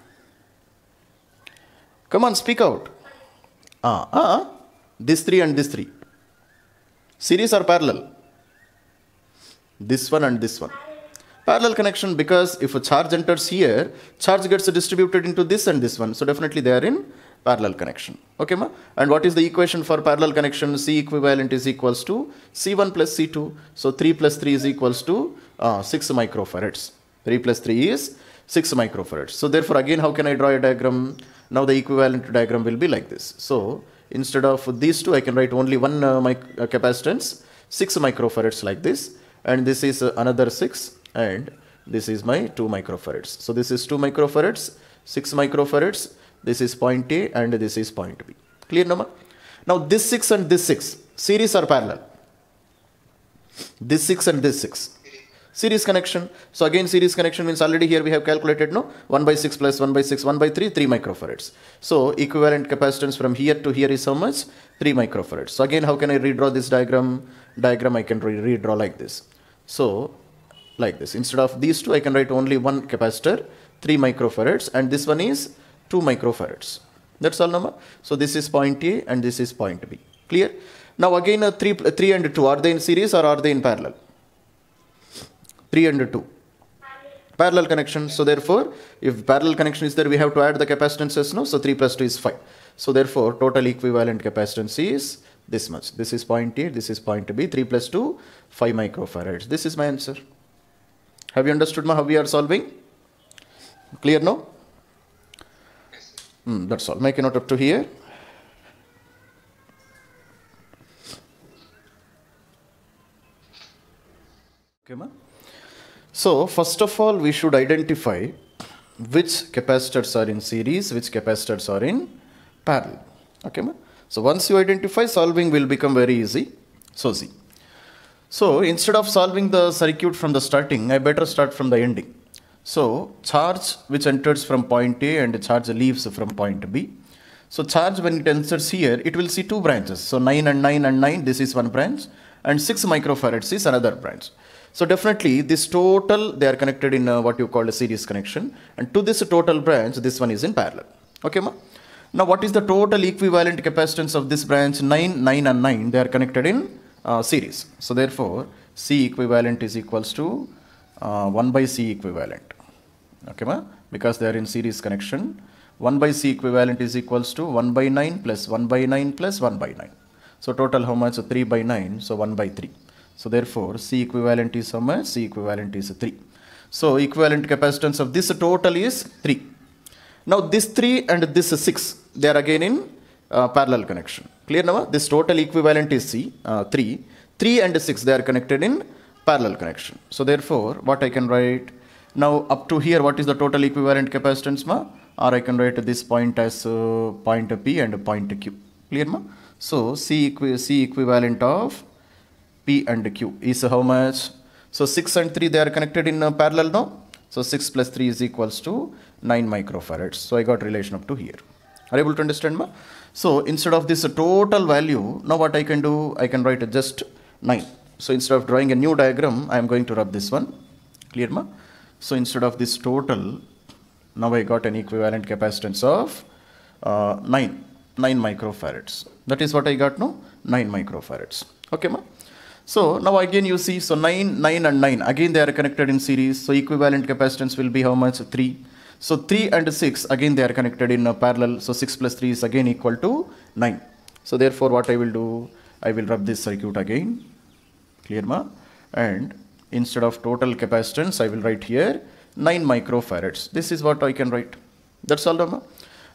Come on, speak out. Ah, ah, ah. this 3 and this 3. Series or parallel? This one and this one parallel connection because if a charge enters here, charge gets distributed into this and this one. So definitely they are in parallel connection. Okay, ma? And what is the equation for parallel connection? C equivalent is equals to C1 plus C2. So 3 plus 3 is equals to uh, 6 microfarads. 3 plus 3 is 6 microfarads. So therefore, again, how can I draw a diagram? Now the equivalent diagram will be like this. So instead of these two, I can write only one uh, mic uh, capacitance, 6 microfarads like this. And this is uh, another 6 and this is my 2 microfarads. So this is 2 microfarads, 6 microfarads, this is point A and this is point B. Clear number? Now this 6 and this 6, series are parallel. This 6 and this 6. Series connection. So again series connection means already here we have calculated no 1 by 6 plus 1 by 6 1 by 3 3 microfarads. So equivalent capacitance from here to here is how much? 3 microfarads. So again how can I redraw this diagram? Diagram I can re redraw like this. So like this. Instead of these two, I can write only one capacitor, 3 microfarads, and this one is 2 microfarads. That's all, number. So this is point A and this is point B. Clear? Now again, uh, 3, uh, 3 and 2, are they in series or are they in parallel? 3 and 2. Parallel connection. So therefore, if parallel connection is there, we have to add the capacitances, no? So 3 plus 2 is 5. So therefore, total equivalent capacitance is this much. This is point A, this is point B, 3 plus 2, 5 microfarads. This is my answer. Have you understood ma, how we are solving? Clear now? Mm, that's all. Make a note up to here. Okay, ma? So, first of all, we should identify which capacitors are in series, which capacitors are in parallel. Okay, ma? So, once you identify, solving will become very easy. So, see. So instead of solving the circuit from the starting, I better start from the ending. So charge which enters from point A and charge leaves from point B. So charge when it enters here, it will see two branches. So 9 and 9 and 9, this is one branch and 6 microfarads is another branch. So definitely this total, they are connected in uh, what you call a series connection and to this total branch, this one is in parallel. Okay ma? Now what is the total equivalent capacitance of this branch? 9, 9 and 9, they are connected in uh, series. So therefore, C equivalent is equals to uh, 1 by C equivalent. Okay, ma? because they are in series connection. 1 by C equivalent is equals to 1 by 9 plus 1 by 9 plus 1 by 9. So total how much? So 3 by 9, so 1 by 3. So therefore, C equivalent is how much? C equivalent is 3. So equivalent capacitance of this total is 3. Now this 3 and this 6, they are again in uh, parallel connection. Clear now? This total equivalent is C, uh, 3. 3 and 6, they are connected in parallel connection. So therefore, what I can write now up to here, what is the total equivalent capacitance ma? Or I can write this point as uh, point P and point Q. Clear ma? So C, equi C equivalent of P and Q is how much? So 6 and 3, they are connected in uh, parallel now. So 6 plus 3 is equals to 9 microfarads. So I got relation up to here. Are you able to understand ma? So instead of this total value, now what I can do, I can write just 9. So instead of drawing a new diagram, I am going to rub this one. Clear ma? So instead of this total, now I got an equivalent capacitance of uh, 9, 9 microfarads. That is what I got now, 9 microfarads. Okay ma? So now again you see, so 9, 9 and 9, again they are connected in series. So equivalent capacitance will be how much? 3. So 3 and 6, again they are connected in a parallel. So 6 plus 3 is again equal to 9. So therefore what I will do, I will rub this circuit again. Clear ma? And instead of total capacitance, I will write here 9 microfarads. This is what I can write. That's all ma.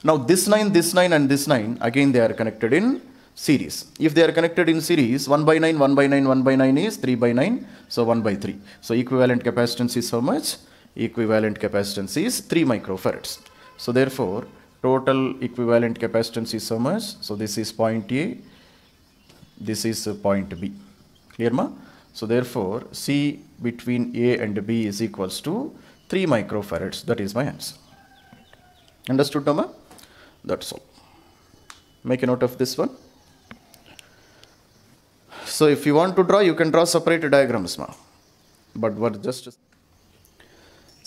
Now this 9, this 9 and this 9, again they are connected in series. If they are connected in series, 1 by 9, 1 by 9, 1 by 9 is 3 by 9, so 1 by 3. So equivalent capacitance is how much? equivalent capacitance is 3 microfarads. So therefore, total equivalent capacitance is so much. So this is point A, this is point B. Clear ma? So therefore, C between A and B is equals to 3 microfarads. That is my answer. Understood, ma? That's all. Make a note of this one. So if you want to draw, you can draw separate diagrams, ma. But what just...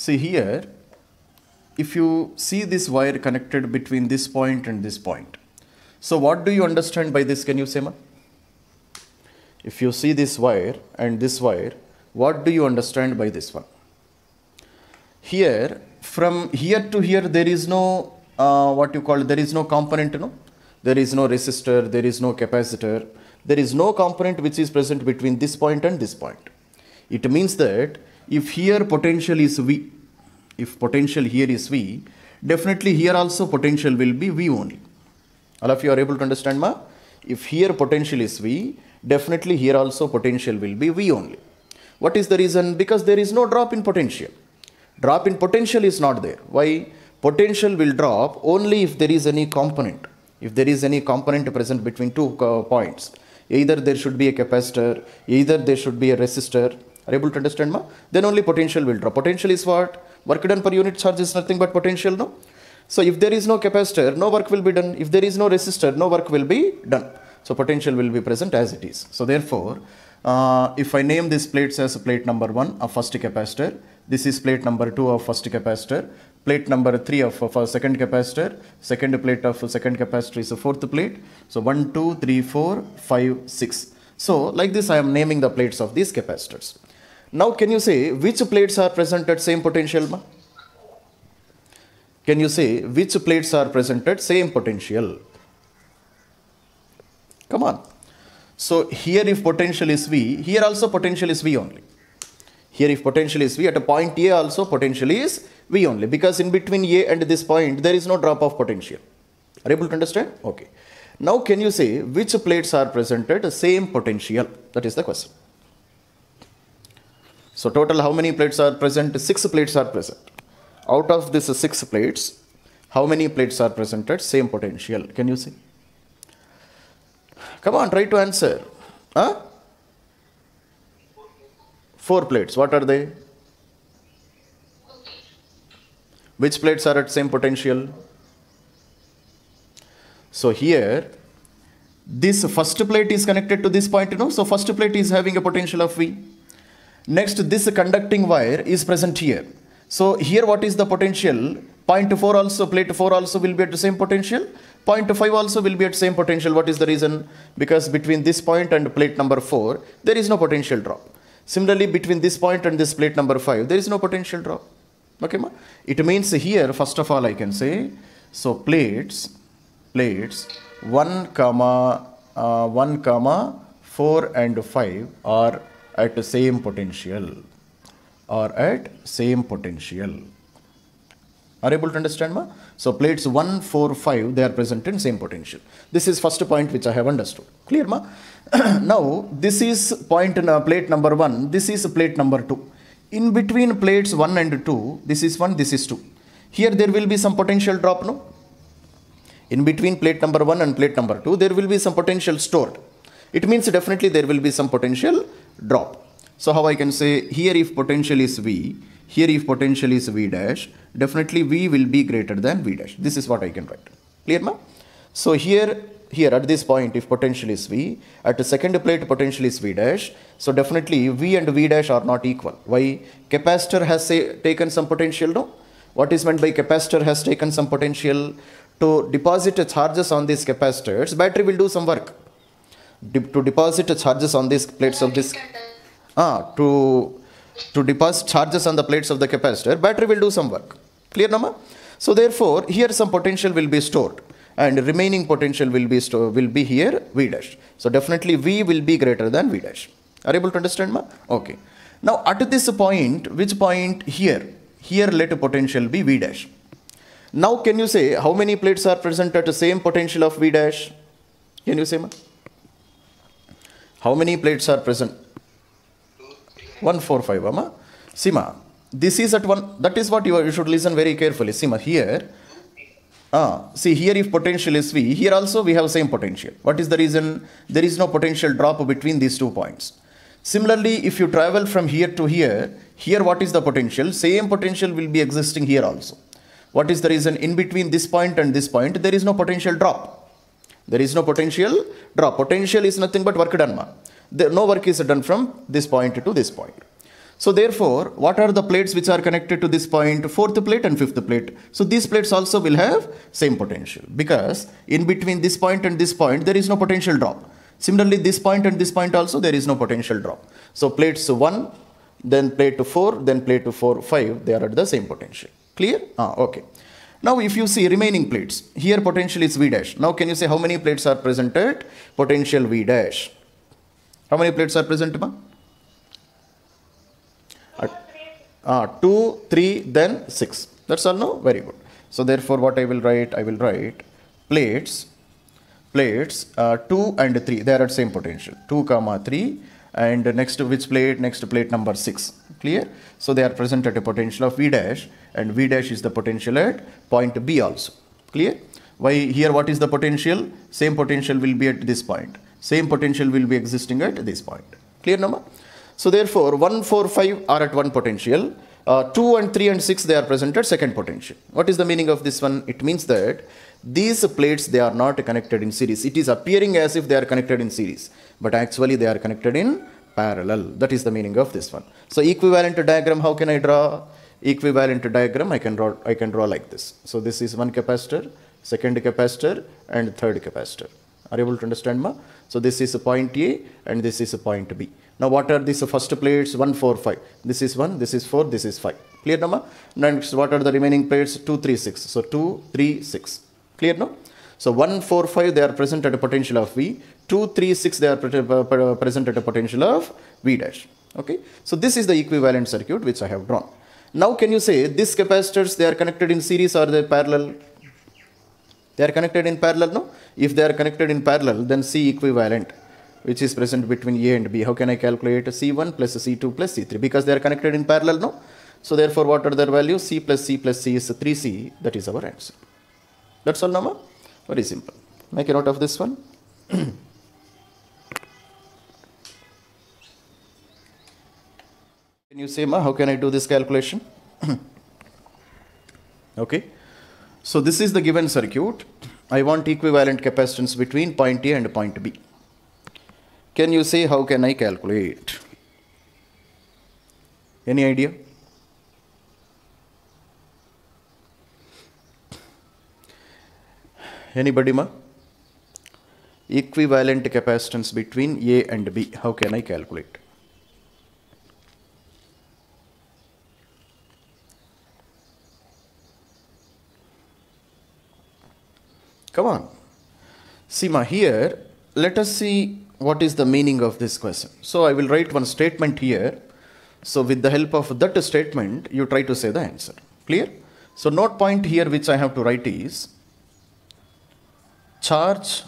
See here, if you see this wire connected between this point and this point. So what do you understand by this? Can you say, ma? If you see this wire and this wire, what do you understand by this one? Here, from here to here, there is no, uh, what you call, there is no component, no? There is no resistor, there is no capacitor. There is no component which is present between this point and this point. It means that if here potential is V, if potential here is V, definitely here also potential will be V only. All of you are able to understand ma? If here potential is V, definitely here also potential will be V only. What is the reason? Because there is no drop in potential. Drop in potential is not there. Why? Potential will drop only if there is any component. If there is any component present between two uh, points. Either there should be a capacitor, either there should be a resistor, are able to understand, ma? Then only potential will drop. Potential is what? Work done per unit charge is nothing but potential, no? So if there is no capacitor, no work will be done. If there is no resistor, no work will be done. So potential will be present as it is. So therefore, uh, if I name these plates as plate number 1 of first capacitor, this is plate number 2 of first capacitor, plate number 3 of, of uh, second capacitor, second plate of second capacitor is the fourth plate. So 1, 2, 3, 4, 5, 6. So like this I am naming the plates of these capacitors. Now can you say which plates are present at same potential? Ma? Can you say which plates are present at same potential? Come on. So here if potential is V, here also potential is V only. Here if potential is V, at a point A also potential is V only. Because in between A and this point, there is no drop of potential. Are you able to understand? Okay. Now can you say which plates are present at same potential? That is the question. So total how many plates are present? Six plates are present. Out of this six plates, how many plates are present at same potential? Can you see? Come on, try to answer. Huh? Four plates. What are they? Which plates are at same potential? So here, this first plate is connected to this point, you know. So first plate is having a potential of V Next, this conducting wire is present here. So here what is the potential? Point 4 also, plate 4 also will be at the same potential. Point 5 also will be at same potential. What is the reason? Because between this point and plate number 4, there is no potential drop. Similarly, between this point and this plate number 5, there is no potential drop. Okay, ma? It means here, first of all, I can say, so plates, plates 1, comma, uh, 1, comma 4 and 5 are at the same potential or at same potential. Are able to understand ma? So plates 1, 4, 5, they are present in same potential. This is first point which I have understood. Clear ma? now this is point in uh, plate number 1, this is plate number 2. In between plates 1 and 2, this is 1, this is 2. Here there will be some potential drop no? In between plate number 1 and plate number 2, there will be some potential stored. It means definitely there will be some potential drop. So how I can say here if potential is V, here if potential is V dash, definitely V will be greater than V dash. This is what I can write. Clear ma? So here, here at this point if potential is V, at the second plate potential is V dash. So definitely V and V dash are not equal. Why? Capacitor has say, taken some potential no? What is meant by capacitor has taken some potential? To deposit charges on these capacitors, battery will do some work to deposit charges on these plates of this ah, to, to deposit charges on the plates of the capacitor, battery will do some work. Clear, Nama? So therefore, here some potential will be stored and remaining potential will be store, will be here V dash. So definitely V will be greater than V dash. Are you able to understand, ma? Okay. Now at this point, which point here? Here let potential be V dash. Now can you say how many plates are present at the same potential of V dash? Can you say, ma? How many plates are present? One, four, five. Amma. Sima, this is at one. That is what you, are, you should listen very carefully. Sima, here. Ah, see here if potential is V, here also we have same potential. What is the reason? There is no potential drop between these two points. Similarly, if you travel from here to here, here what is the potential? Same potential will be existing here also. What is the reason? In between this point and this point, there is no potential drop. There is no potential drop. Potential is nothing but work done. There, no work is done from this point to this point. So therefore, what are the plates which are connected to this point? Fourth plate and fifth plate. So these plates also will have same potential because in between this point and this point, there is no potential drop. Similarly, this point and this point also, there is no potential drop. So plates 1, then plate 4, then plate 4, 5, they are at the same potential. Clear? Ah, okay. Now if you see remaining plates, here potential is V dash. Now can you say how many plates are present at potential V dash? How many plates are present? Ma? uh, ah, 2, 3, then 6. That's all now? Very good. So therefore what I will write, I will write plates, plates uh, 2 and 3, they are at same potential. 2 comma 3 and next to which plate, next to plate number 6. Clear? So they are present at a potential of V dash and V dash is the potential at point B also. Clear? Why here what is the potential? Same potential will be at this point. Same potential will be existing at this point. Clear number? So therefore 1, 4, 5 are at one potential. Uh, 2 and 3 and 6 they are present at second potential. What is the meaning of this one? It means that these plates they are not connected in series. It is appearing as if they are connected in series. But actually they are connected in parallel. That is the meaning of this one. So equivalent diagram how can I draw? equivalent diagram I can draw I can draw like this. So this is one capacitor, second capacitor and third capacitor. Are you able to understand ma? So this is a point A and this is a point B. Now what are these first plates? 1, 4, 5. This is 1, this is 4, this is 5. Clear now? Next what are the remaining plates? 2, 3, 6. So 2, 3, 6. Clear no? So 1, 4, 5 they are present at a potential of V. 2, 3, 6 they are present at a potential of V dash. Okay. So this is the equivalent circuit which I have drawn. Now can you say these capacitors they are connected in series or they parallel? They are connected in parallel, no? If they are connected in parallel, then C equivalent which is present between A and B. How can I calculate C1 plus C2 plus C3? Because they are connected in parallel, no? So therefore, what are their values? C plus C plus C is 3C. That is our answer. That's all, Nama. Very simple. Make a note of this one. Can you say, Ma, how can I do this calculation? okay. So this is the given circuit. I want equivalent capacitance between point A and point B. Can you say, how can I calculate? Any idea? Anybody, ma? Equivalent capacitance between A and B. How can I calculate? Come on. Sima, here, let us see what is the meaning of this question. So I will write one statement here. So with the help of that statement, you try to say the answer. Clear? So note point here which I have to write is charge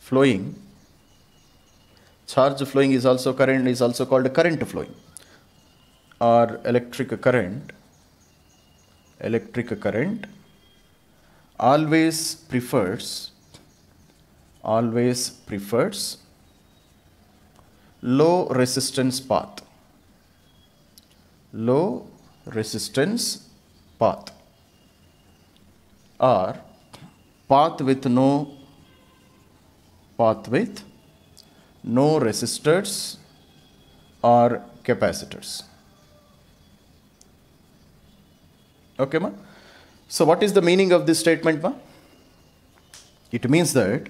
flowing. Charge flowing is also current is also called current flowing or electric current. Electric current always prefers always prefers low resistance path low resistance path or path with no path with no resistors or capacitors okay ma'am. So what is the meaning of this statement? Ma? It means that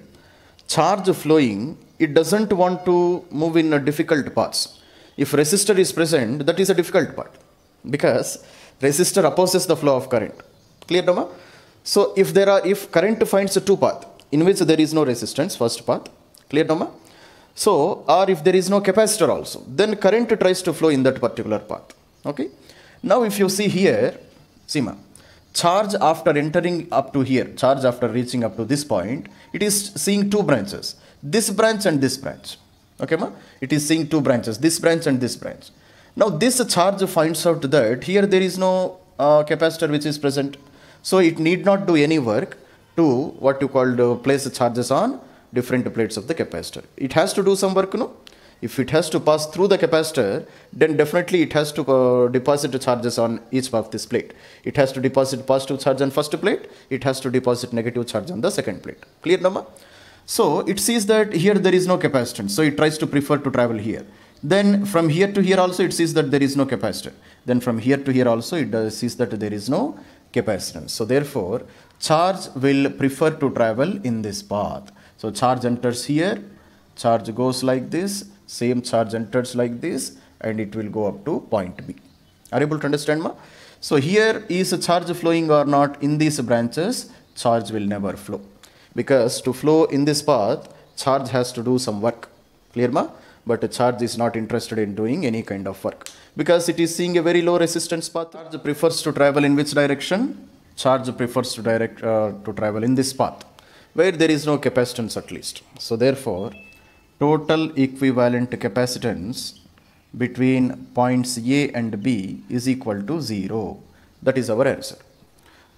charge flowing, it doesn't want to move in a difficult path. If resistor is present, that is a difficult part because resistor opposes the flow of current. Clear, Dama? So if there are if current finds a two path in which there is no resistance, first path. Clear, Dama? So or if there is no capacitor also, then current tries to flow in that particular path. Okay. Now if you see here, see ma, charge after entering up to here, charge after reaching up to this point, it is seeing two branches, this branch and this branch. Okay, ma? It is seeing two branches, this branch and this branch. Now this charge finds out that here there is no uh, capacitor which is present. So it need not do any work to what you called uh, place the charges on different plates of the capacitor. It has to do some work, no? If it has to pass through the capacitor, then definitely it has to uh, deposit charges on each of this plate. It has to deposit positive charge on first plate. It has to deposit negative charge on the second plate. Clear number? So it sees that here there is no capacitance. So it tries to prefer to travel here. Then from here to here also it sees that there is no capacitor. Then from here to here also it sees that there is no capacitance. So therefore charge will prefer to travel in this path. So charge enters here, charge goes like this same charge enters like this and it will go up to point B. Are you able to understand ma? So here is a charge flowing or not in these branches, charge will never flow. Because to flow in this path, charge has to do some work. Clear ma? But a charge is not interested in doing any kind of work. Because it is seeing a very low resistance path, charge prefers to travel in which direction? Charge prefers to direct uh, to travel in this path where there is no capacitance at least. So therefore, total equivalent capacitance between points A and B is equal to 0. That is our answer.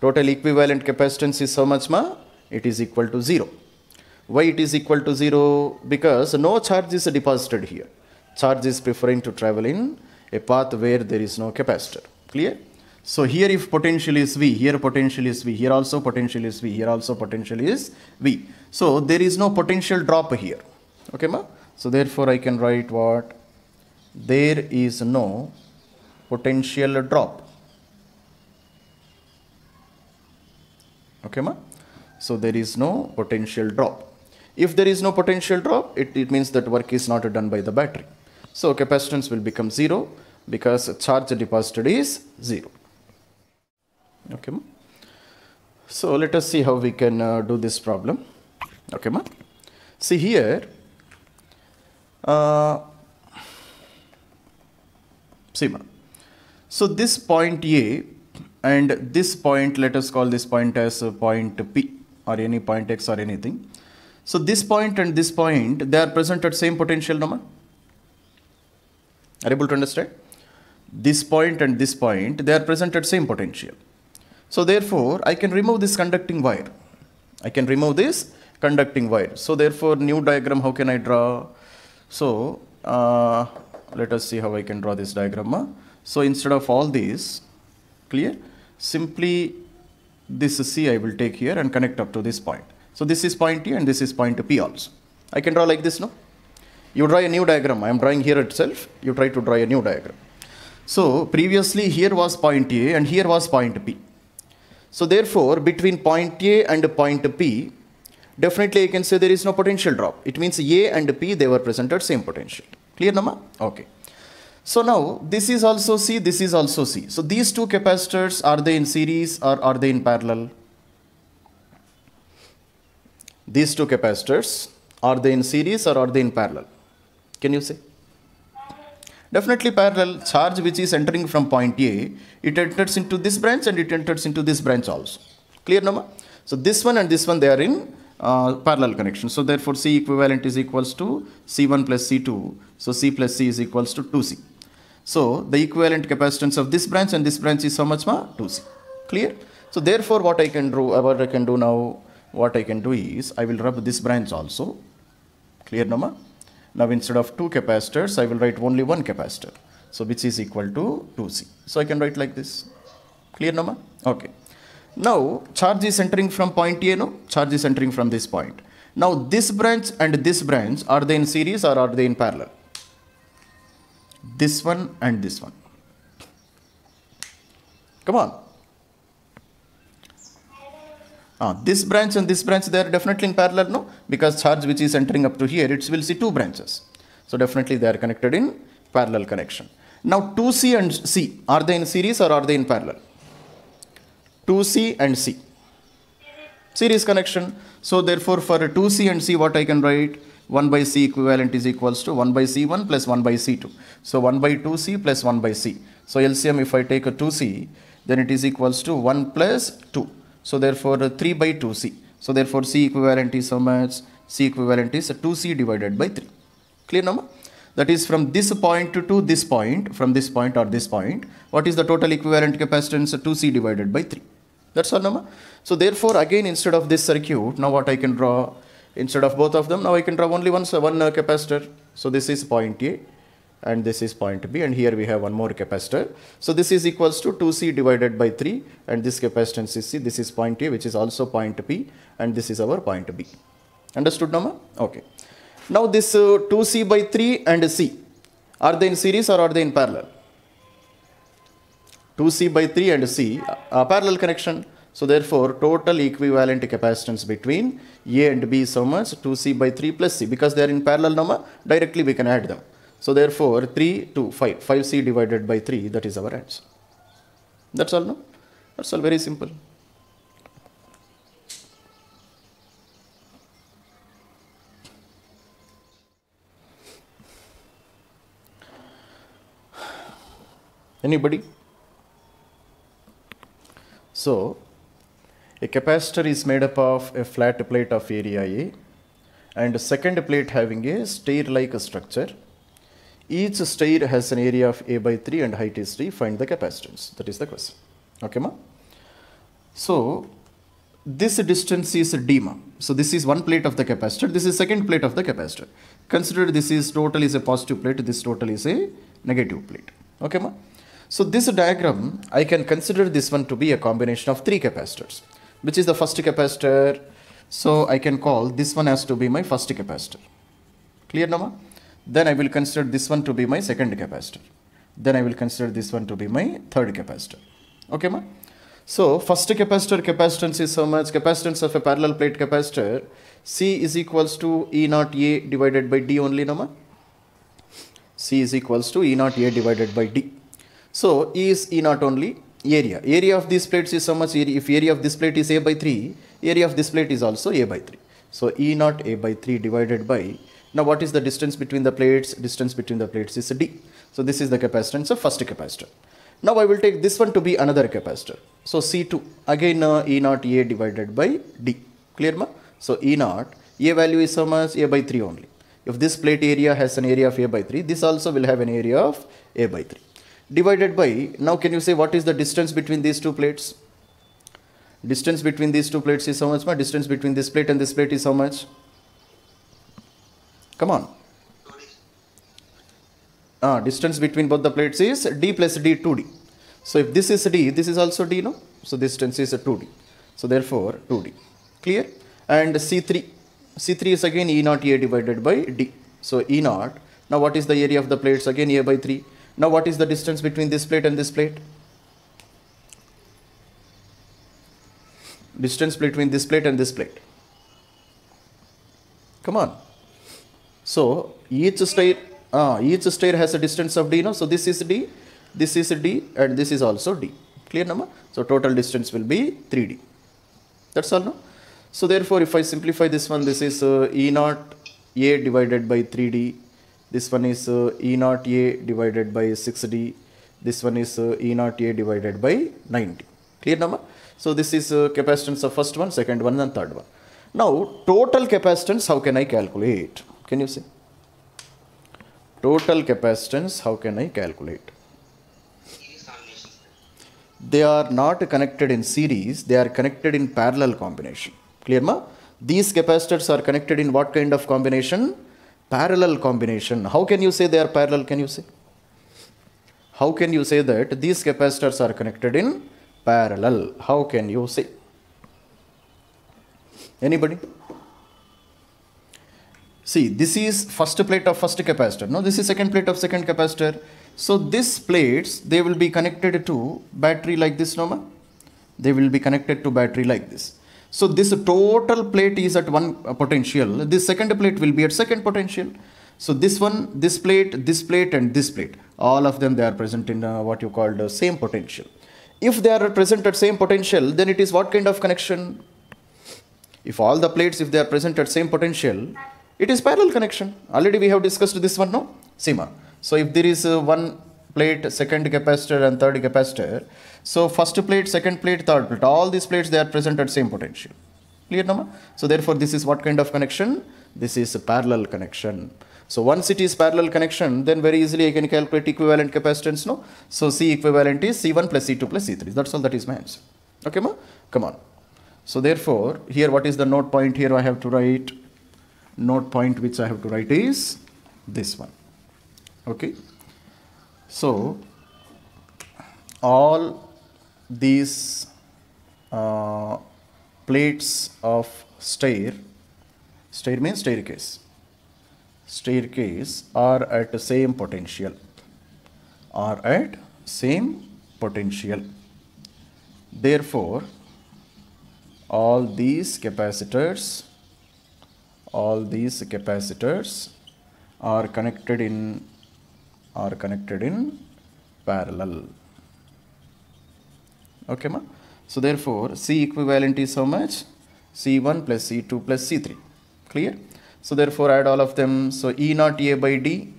Total equivalent capacitance is how much ma? It is equal to 0. Why it is equal to 0? Because no charge is deposited here. Charge is preferring to travel in a path where there is no capacitor. Clear? So here if potential is V, here potential is V, here also potential is V, here also potential is V. So there is no potential drop here okay ma so therefore i can write what there is no potential drop okay ma so there is no potential drop if there is no potential drop it, it means that work is not done by the battery so capacitance will become zero because charge deposited is zero okay ma? so let us see how we can uh, do this problem okay ma see here uh, sigma. So this point A and this point, let us call this point as uh, point P or any point X or anything. So this point and this point, they are present at same potential number Are able to understand? This point and this point, they are present at same potential. So therefore, I can remove this conducting wire. I can remove this conducting wire. So therefore, new diagram, how can I draw? So uh, let us see how I can draw this diagram. Uh, so instead of all these, clear, simply this C I will take here and connect up to this point. So this is point A and this is point P also. I can draw like this, now. You draw a new diagram. I am drawing here itself. You try to draw a new diagram. So previously here was point A and here was point P. So therefore between point A and point P, definitely you can say there is no potential drop. It means A and P, they were presented same potential. Clear, Nama? Okay. So now this is also C, this is also C. So these two capacitors, are they in series or are they in parallel? These two capacitors, are they in series or are they in parallel? Can you say? Definitely parallel charge which is entering from point A, it enters into this branch and it enters into this branch also. Clear, Nama? So this one and this one, they are in uh, parallel connection. So therefore C equivalent is equals to C1 plus C2. So C plus C is equals to 2C. So the equivalent capacitance of this branch and this branch is how much ma? 2C. Clear? So therefore what I can do, uh, what I can do now, what I can do is I will rub this branch also. Clear number? Now instead of two capacitors, I will write only one capacitor. So which is equal to 2C. So I can write like this. Clear number? Okay. Now charge is entering from point A, no? Charge is entering from this point. Now this branch and this branch, are they in series or are they in parallel? This one and this one. Come on. Ah, this branch and this branch, they are definitely in parallel, no? Because charge which is entering up to here, it will see two branches. So definitely they are connected in parallel connection. Now 2C and C, are they in series or are they in parallel? 2C and C. Series connection. So therefore for 2C and C what I can write? 1 by C equivalent is equals to 1 by C1 plus 1 by C2. So 1 by 2C plus 1 by C. So LCM if I take a 2C then it is equals to 1 plus 2. So therefore 3 by 2C. So therefore C equivalent is how much? C equivalent is 2C divided by 3. Clear number? That is from this point to, to this point, from this point or this point, what is the total equivalent capacitance? 2C divided by 3. That's all, Nama. So therefore, again, instead of this circuit, now what I can draw, instead of both of them, now I can draw only one, one uh, capacitor. So this is point A and this is point B and here we have one more capacitor. So this is equals to 2C divided by 3 and this capacitance is C. This is point A which is also point B and this is our point B. Understood Nama? Okay. Now this uh, 2C by 3 and C are they in series or are they in parallel? 2C by 3 and C a uh, uh, parallel connection. So therefore, total equivalent capacitance between A and B is so much 2C by 3 plus C because they are in parallel number directly we can add them. So therefore, 3 to 5, 5C divided by 3 that is our answer. That's all no? That's all very simple. Anybody? So, a capacitor is made up of a flat plate of area A and a second plate having a stair-like structure. Each stair has an area of A by 3 and height is 3. Find the capacitance. That is the question. Okay, ma? So, this distance is d ma. So, this is one plate of the capacitor. This is second plate of the capacitor. Consider this is total is a positive plate. This total is a negative plate. Okay, ma? So this diagram, I can consider this one to be a combination of three capacitors, which is the first capacitor. So I can call this one as to be my first capacitor. Clear, Nama? Then I will consider this one to be my second capacitor. Then I will consider this one to be my third capacitor. Okay, ma? So first capacitor capacitance is so much? Capacitance of a parallel plate capacitor C is equals to E naught A divided by D only, Nama? C is equals to E naught A divided by D. So E is E not only area. Area of this plate is so much, if area of this plate is A by 3, area of this plate is also A by 3. So E not A by 3 divided by, now what is the distance between the plates? Distance between the plates is D. So this is the capacitance of first capacitor. Now I will take this one to be another capacitor. So C2, again uh, E naught A divided by D. Clear ma? So E naught, A value is so much, A by 3 only. If this plate area has an area of A by 3, this also will have an area of A by 3 divided by, now can you say what is the distance between these two plates? Distance between these two plates is how much? My distance between this plate and this plate is how much? Come on. Ah, distance between both the plates is d plus d 2d. So if this is d, this is also d, no? So distance is a 2d. So therefore 2d. Clear? And C3, C3 is again E naught A divided by d. So E naught. Now what is the area of the plates? Again A by 3. Now what is the distance between this plate and this plate? Distance between this plate and this plate. Come on. So each stair, uh, each stair has a distance of d. No, so this is d, this is d, and this is also d. Clear number? So total distance will be 3d. That's all. No. So therefore, if I simplify this one, this is uh, e naught a divided by 3d this one is uh, E naught A divided by 6D. this one is uh, E naught A divided by 90 clear number so this is uh, capacitance of first one second one and third one now total capacitance how can I calculate can you see total capacitance how can I calculate they are not connected in series they are connected in parallel combination clear ma these capacitors are connected in what kind of combination parallel combination. How can you say they are parallel? Can you say? How can you say that these capacitors are connected in parallel? How can you say? Anybody? See, this is first plate of first capacitor. No, this is second plate of second capacitor. So these plates, they will be connected to battery like this, Noma. They will be connected to battery like this. So this total plate is at one potential. This second plate will be at second potential. So this one, this plate, this plate and this plate, all of them they are present in uh, what you call the uh, same potential. If they are present at same potential, then it is what kind of connection? If all the plates, if they are present at same potential, it is parallel connection. Already we have discussed this one, no? Sima. So if there is uh, one plate, second capacitor and third capacitor, so first plate, second plate, third plate, all these plates they are present at same potential. Clear number? So therefore this is what kind of connection? This is a parallel connection. So once it is parallel connection, then very easily I can calculate equivalent capacitance, no? So C equivalent is C1 plus C2 plus C3. That's all that is my answer. Okay, ma? Come on. So therefore, here what is the node point here I have to write? Node point which I have to write is this one. Okay. So all these uh, plates of stair stair means staircase staircase are at the same potential are at same potential therefore all these capacitors all these capacitors are connected in are connected in parallel Okay, ma? So therefore, C equivalent is how much? C1 plus C2 plus C3. Clear? So therefore, add all of them. So E naught A by D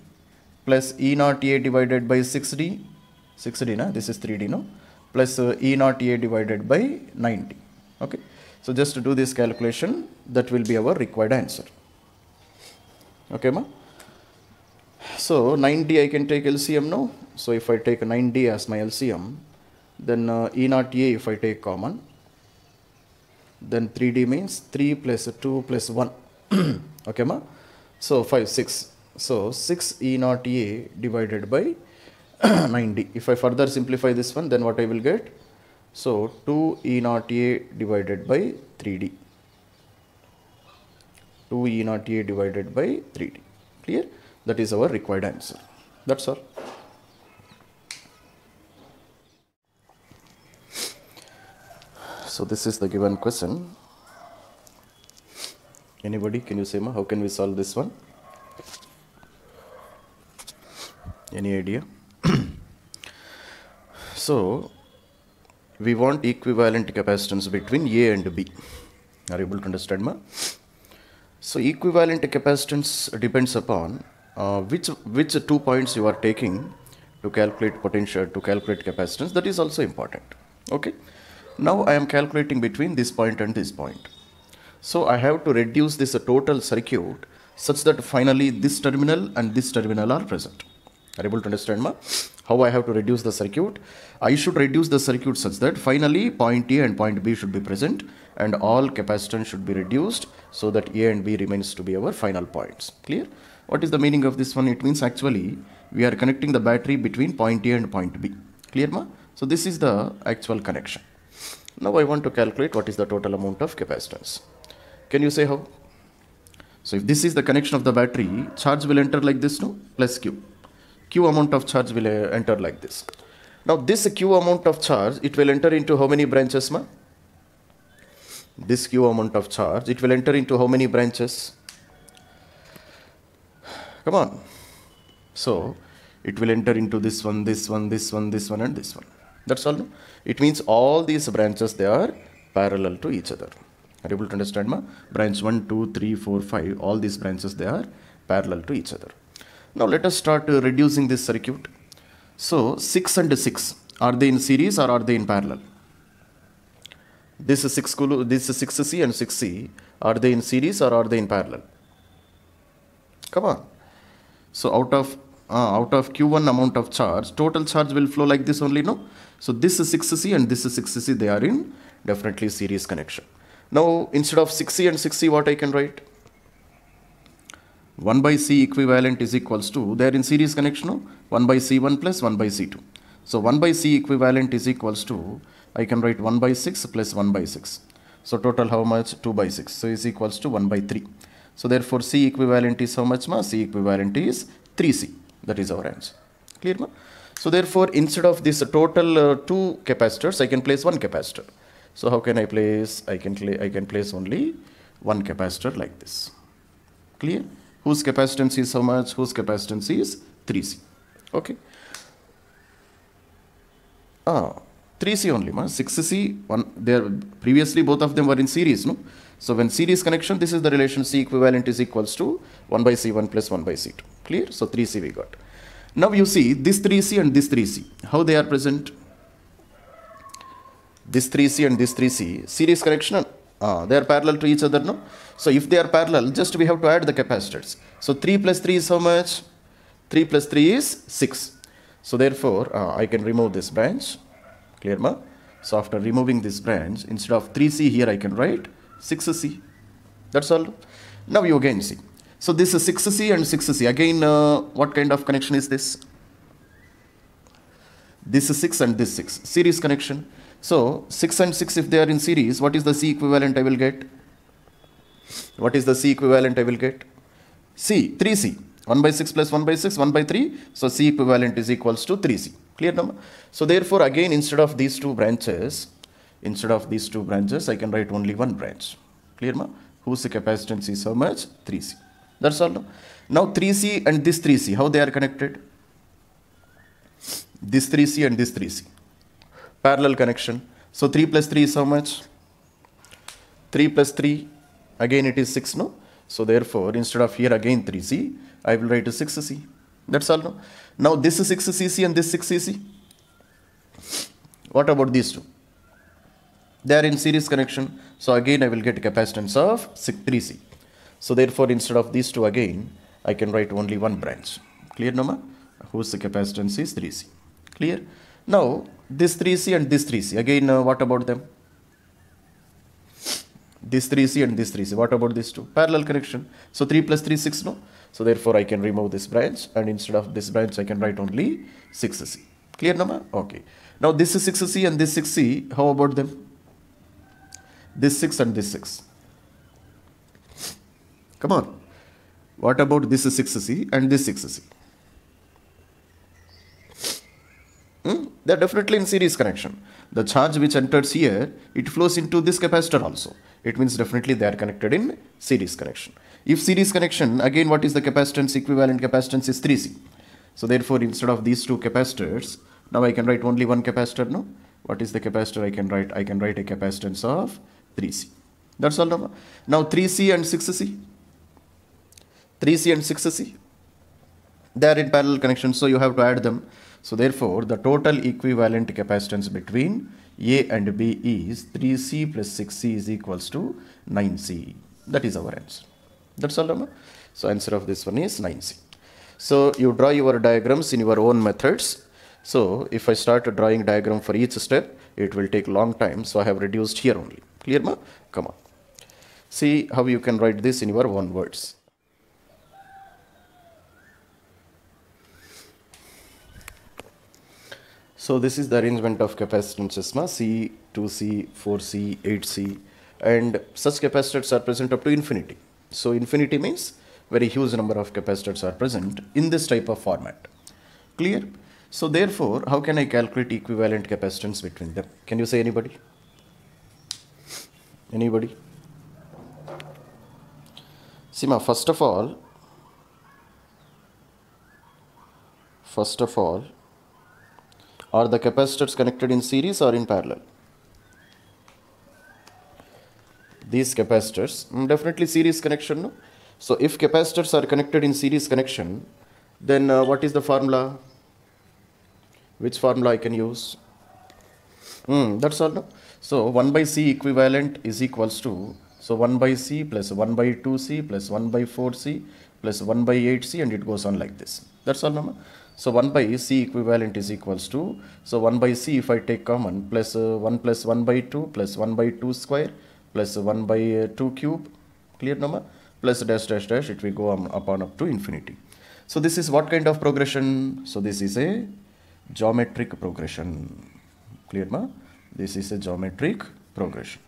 plus E naught A divided by 6D. 6D, na? this is 3D, no? Plus uh, E naught A divided by 90. Okay. So just to do this calculation, that will be our required answer. Okay, ma? So 90 I can take LCM now. So if I take 90 as my LCM, then uh, E naught A if I take common. Then 3D means 3 plus 2 plus 1. okay ma? So 5, 6. So 6 E naught A divided by 9D. If I further simplify this one then what I will get? So 2 E naught A divided by 3D. 2 E naught A divided by 3D. Clear? That is our required answer. That's all. So this is the given question. Anybody, can you say ma, how can we solve this one? Any idea? so we want equivalent capacitance between A and B. Are you able to understand ma? So equivalent capacitance depends upon uh, which which two points you are taking to calculate potential to calculate capacitance. That is also important. Okay. Now I am calculating between this point and this point. So I have to reduce this total circuit such that finally this terminal and this terminal are present. Are able to understand ma? how I have to reduce the circuit? I should reduce the circuit such that finally point A and point B should be present and all capacitance should be reduced so that A and B remains to be our final points. Clear? What is the meaning of this one? It means actually we are connecting the battery between point A and point B. Clear ma? So this is the actual connection. Now I want to calculate what is the total amount of capacitance. Can you say how? So if this is the connection of the battery, charge will enter like this, no? Plus Q. Q amount of charge will uh, enter like this. Now this Q amount of charge, it will enter into how many branches, ma? This Q amount of charge, it will enter into how many branches? Come on. So it will enter into this one, this one, this one, this one, and this one. That's all. It means all these branches, they are parallel to each other. Are you able to understand? Ma? Branch 1, 2, 3, 4, 5, all these branches, they are parallel to each other. Now let us start uh, reducing this circuit. So 6 and 6, are they in series or are they in parallel? This is 6 this is 6C and 6C, are they in series or are they in parallel? Come on. So out of uh, out of Q1 amount of charge, total charge will flow like this only, no? So this is 6C and this is 6C, they are in definitely series connection. Now instead of 6C and 6C, what I can write? 1 by C equivalent is equals to, they are in series connection, no? 1 by C1 plus 1 by C2. So 1 by C equivalent is equals to, I can write 1 by 6 plus 1 by 6. So total how much? 2 by 6. So is equals to 1 by 3. So therefore C equivalent is how much ma? C equivalent is 3C. That is our answer. Clear ma? So therefore, instead of this total uh, two capacitors, I can place one capacitor. So how can I place? I can, I can place only one capacitor like this. Clear? Whose capacitance is how much? Whose capacitance is 3C. Okay. Ah, 3C only, ma. 6C, one, there, previously both of them were in series, no? So when series connection, this is the relation C equivalent is equals to 1 by C1 plus 1 by C2. Clear? So 3C we got. Now you see this 3C and this 3C, how they are present. This 3C and this 3C, series correction, uh, they are parallel to each other, no? So if they are parallel, just we have to add the capacitors. So 3 plus 3 is how much? 3 plus 3 is 6. So therefore, uh, I can remove this branch. Clear, ma? So after removing this branch, instead of 3C here, I can write 6C. That's all. Now you again see. So this is 6C and 6C. Again, uh, what kind of connection is this? This is 6 and this 6. Series connection. So 6 and 6, if they are in series, what is the C equivalent I will get? What is the C equivalent I will get? C, 3C. 1 by 6 plus 1 by 6, 1 by 3. So C equivalent is equals to 3C. Clear number? So therefore, again, instead of these two branches, instead of these two branches, I can write only one branch. Clear ma? Whose capacitance is so much? 3C. That's all. Now 3C and this 3C, how they are connected? This 3C and this 3C. Parallel connection. So 3 plus 3 is how much? 3 plus 3, again it is 6, no? So therefore, instead of here again 3C, I will write a 6C. That's all, no? Now this is 6cc and this 6cc. What about these two? They are in series connection. So again, I will get capacitance of 3C. So therefore, instead of these two again, I can write only one branch. Clear, Noma? Whose capacitance is 3C. Clear? Now, this 3C and this 3C. Again, uh, what about them? This 3C and this 3C. What about these two? Parallel connection. So 3 plus 3, 6, no? So therefore, I can remove this branch and instead of this branch, I can write only 6C. Clear, number? Okay. Now, this is 6C and this 6C. How about them? This 6 and this 6. Come on. What about this 6C and this 6C? Hmm? They are definitely in series connection. The charge which enters here, it flows into this capacitor also. It means definitely they are connected in series connection. If series connection, again what is the capacitance? Equivalent capacitance is 3C. So therefore, instead of these two capacitors, now I can write only one capacitor, no? What is the capacitor I can write? I can write a capacitance of 3C. That's all. Now, now 3C and 6C. 3C and 6C. They are in parallel connection, so you have to add them. So therefore, the total equivalent capacitance between A and B is 3C plus 6C is equals to 9C. That is our answer. That's all, Rama. So answer of this one is 9C. So you draw your diagrams in your own methods. So if I start drawing diagram for each step, it will take long time. So I have reduced here only. Clear, ma? Come on. See how you can write this in your own words. So this is the arrangement of capacitance C, 2C, 4C, 8C and such capacitors are present up to infinity. So infinity means very huge number of capacitors are present in this type of format. Clear? So therefore, how can I calculate equivalent capacitance between them? Can you say anybody? Anybody? Sima, first of all, first of all, are the capacitors connected in series or in parallel. These capacitors, mm, definitely series connection. No? So if capacitors are connected in series connection, then uh, what is the formula? Which formula I can use? Mm, that's all. No? So 1 by C equivalent is equals to, so 1 by C plus 1 by 2C plus 1 by 4C plus 1 by 8C and it goes on like this. That's all. No? So 1 by C equivalent is equals to, so 1 by C if I take common plus uh, 1 plus 1 by 2 plus 1 by 2 square plus 1 by uh, 2 cube, clear number, plus dash dash dash it will go on, up up to infinity. So this is what kind of progression? So this is a geometric progression, clear ma? This is a geometric progression,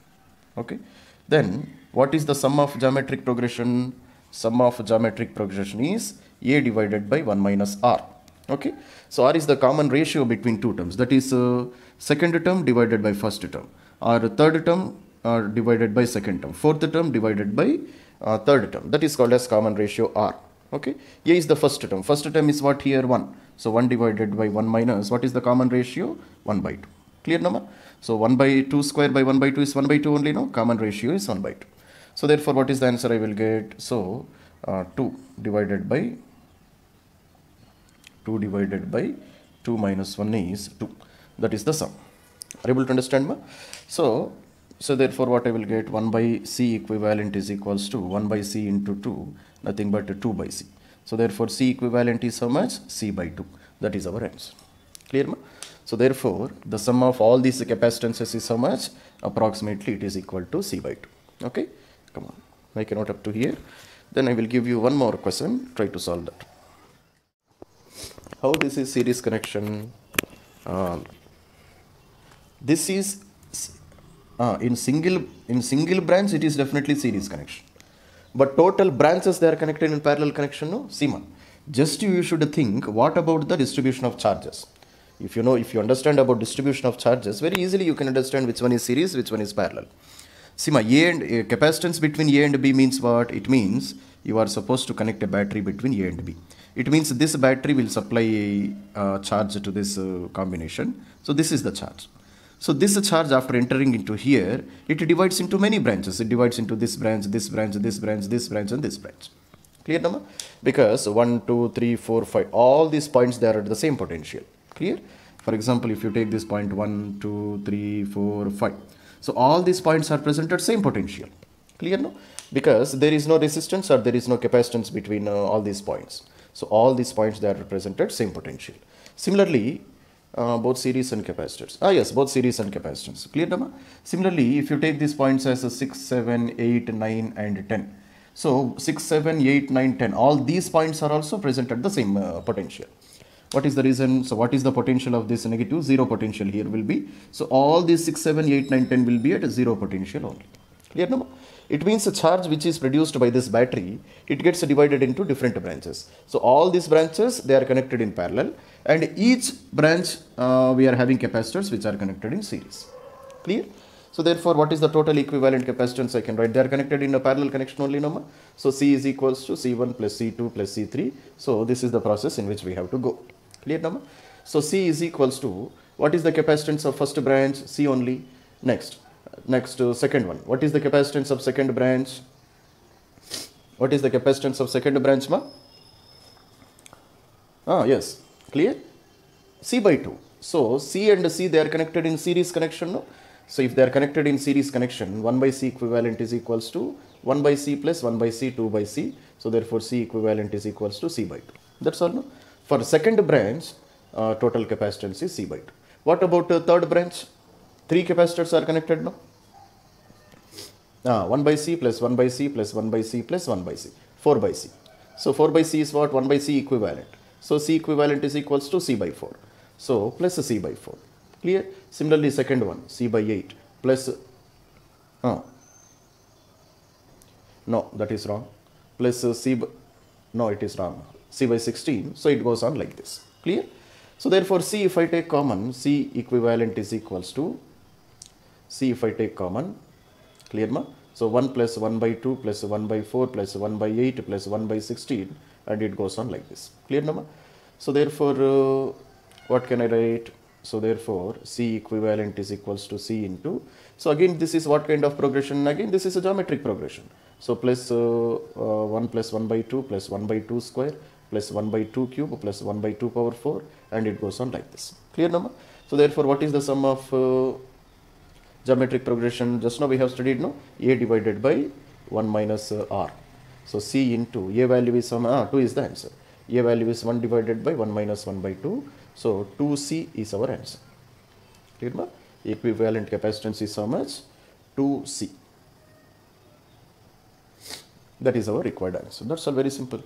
okay? Then what is the sum of geometric progression? Sum of geometric progression is a divided by 1 minus r. Okay, so R is the common ratio between two terms. That is uh, second term divided by first term, or third term uh, divided by second term, fourth term divided by uh, third term. That is called as common ratio R. Okay, A is the first term. First term is what here one. So one divided by one minus. What is the common ratio? One by two. Clear number? So 1 by 2 square by 1 by 2 is 1 by 2 only No Common ratio is 1 by 2. So therefore what is the answer I will get? So uh, 2 divided by 2 divided by 2 minus 1 is 2. That is the sum. Are able to understand? Ma? So, so therefore what I will get 1 by C equivalent is equals to 1 by C into 2, nothing but 2 by C. So therefore C equivalent is how much? C by 2. That is our answer. Clear? Ma? So therefore the sum of all these capacitances is how much? Approximately it is equal to C by 2. Okay? Come on. Make a note up to here. Then I will give you one more question. Try to solve that how this is series connection um, this is uh, in single in single branch it is definitely series connection but total branches they are connected in parallel connection no Sima, just you should think what about the distribution of charges if you know if you understand about distribution of charges very easily you can understand which one is series which one is parallel Sima, A and a capacitance between A and B means what? It means you are supposed to connect a battery between A and B it means this battery will supply a uh, charge to this uh, combination. So this is the charge. So this charge after entering into here, it divides into many branches. It divides into this branch, this branch, this branch, this branch and this branch. Clear number? Because 1, 2, 3, 4, 5, all these points they are at the same potential. Clear? For example, if you take this point 1, 2, 3, 4, 5. So all these points are present at same potential. Clear no? Because there is no resistance or there is no capacitance between uh, all these points. So all these points they are represented same potential. Similarly, uh, both series and capacitors. Ah yes, both series and capacitors. Clear, number. Similarly, if you take these points as a 6, 7, 8, 9 and 10. So 6, 7, 8, 9, 10. All these points are also present at the same uh, potential. What is the reason? So what is the potential of this negative? Zero potential here will be. So all these 6, 7, 8, 9, 10 will be at zero potential only. Clear, Dhamma? It means the charge which is produced by this battery, it gets divided into different branches. So all these branches, they are connected in parallel and each branch uh, we are having capacitors which are connected in series. Clear? So therefore, what is the total equivalent capacitance I can write? They are connected in a parallel connection only, Number, So C is equals to C1 plus C2 plus C3. So this is the process in which we have to go. Clear, number? So C is equals to, what is the capacitance of first branch? C only. Next, Next to uh, second one. What is the capacitance of second branch? What is the capacitance of second branch, ma? Ah, yes. Clear? C by 2. So, C and C, they are connected in series connection, no? So, if they are connected in series connection, 1 by C equivalent is equals to 1 by C plus 1 by C, 2 by C. So, therefore, C equivalent is equals to C by 2. That's all, no? For second branch, uh, total capacitance is C by 2. What about uh, third branch? Three capacitors are connected now. Uh, ah, 1 by C plus 1 by C plus 1 by C plus 1 by C. 4 by C. So 4 by C is what? 1 by C equivalent. So C equivalent is equals to C by 4. So plus C by 4. Clear? Similarly second one C by 8 plus uh, no that is wrong plus uh, C no it is wrong C by 16 so it goes on like this. Clear? So therefore C if I take common C equivalent is equals to see if I take common clear ma so 1 plus 1 by 2 plus 1 by 4 plus 1 by 8 plus 1 by 16 and it goes on like this clear ma so therefore uh, what can I write so therefore C equivalent is equals to C into so again this is what kind of progression again this is a geometric progression so plus uh, uh, 1 plus 1 by 2 plus 1 by 2 square plus 1 by 2 cube plus 1 by 2 power 4 and it goes on like this clear number so therefore what is the sum of uh, geometric progression just now we have studied no a divided by 1 minus uh, r so c into a value is some ah, 2 is the answer a value is 1 divided by 1 minus 1 by 2 so 2c is our answer clear ma equivalent capacitance is how much 2c that is our required answer that's all very simple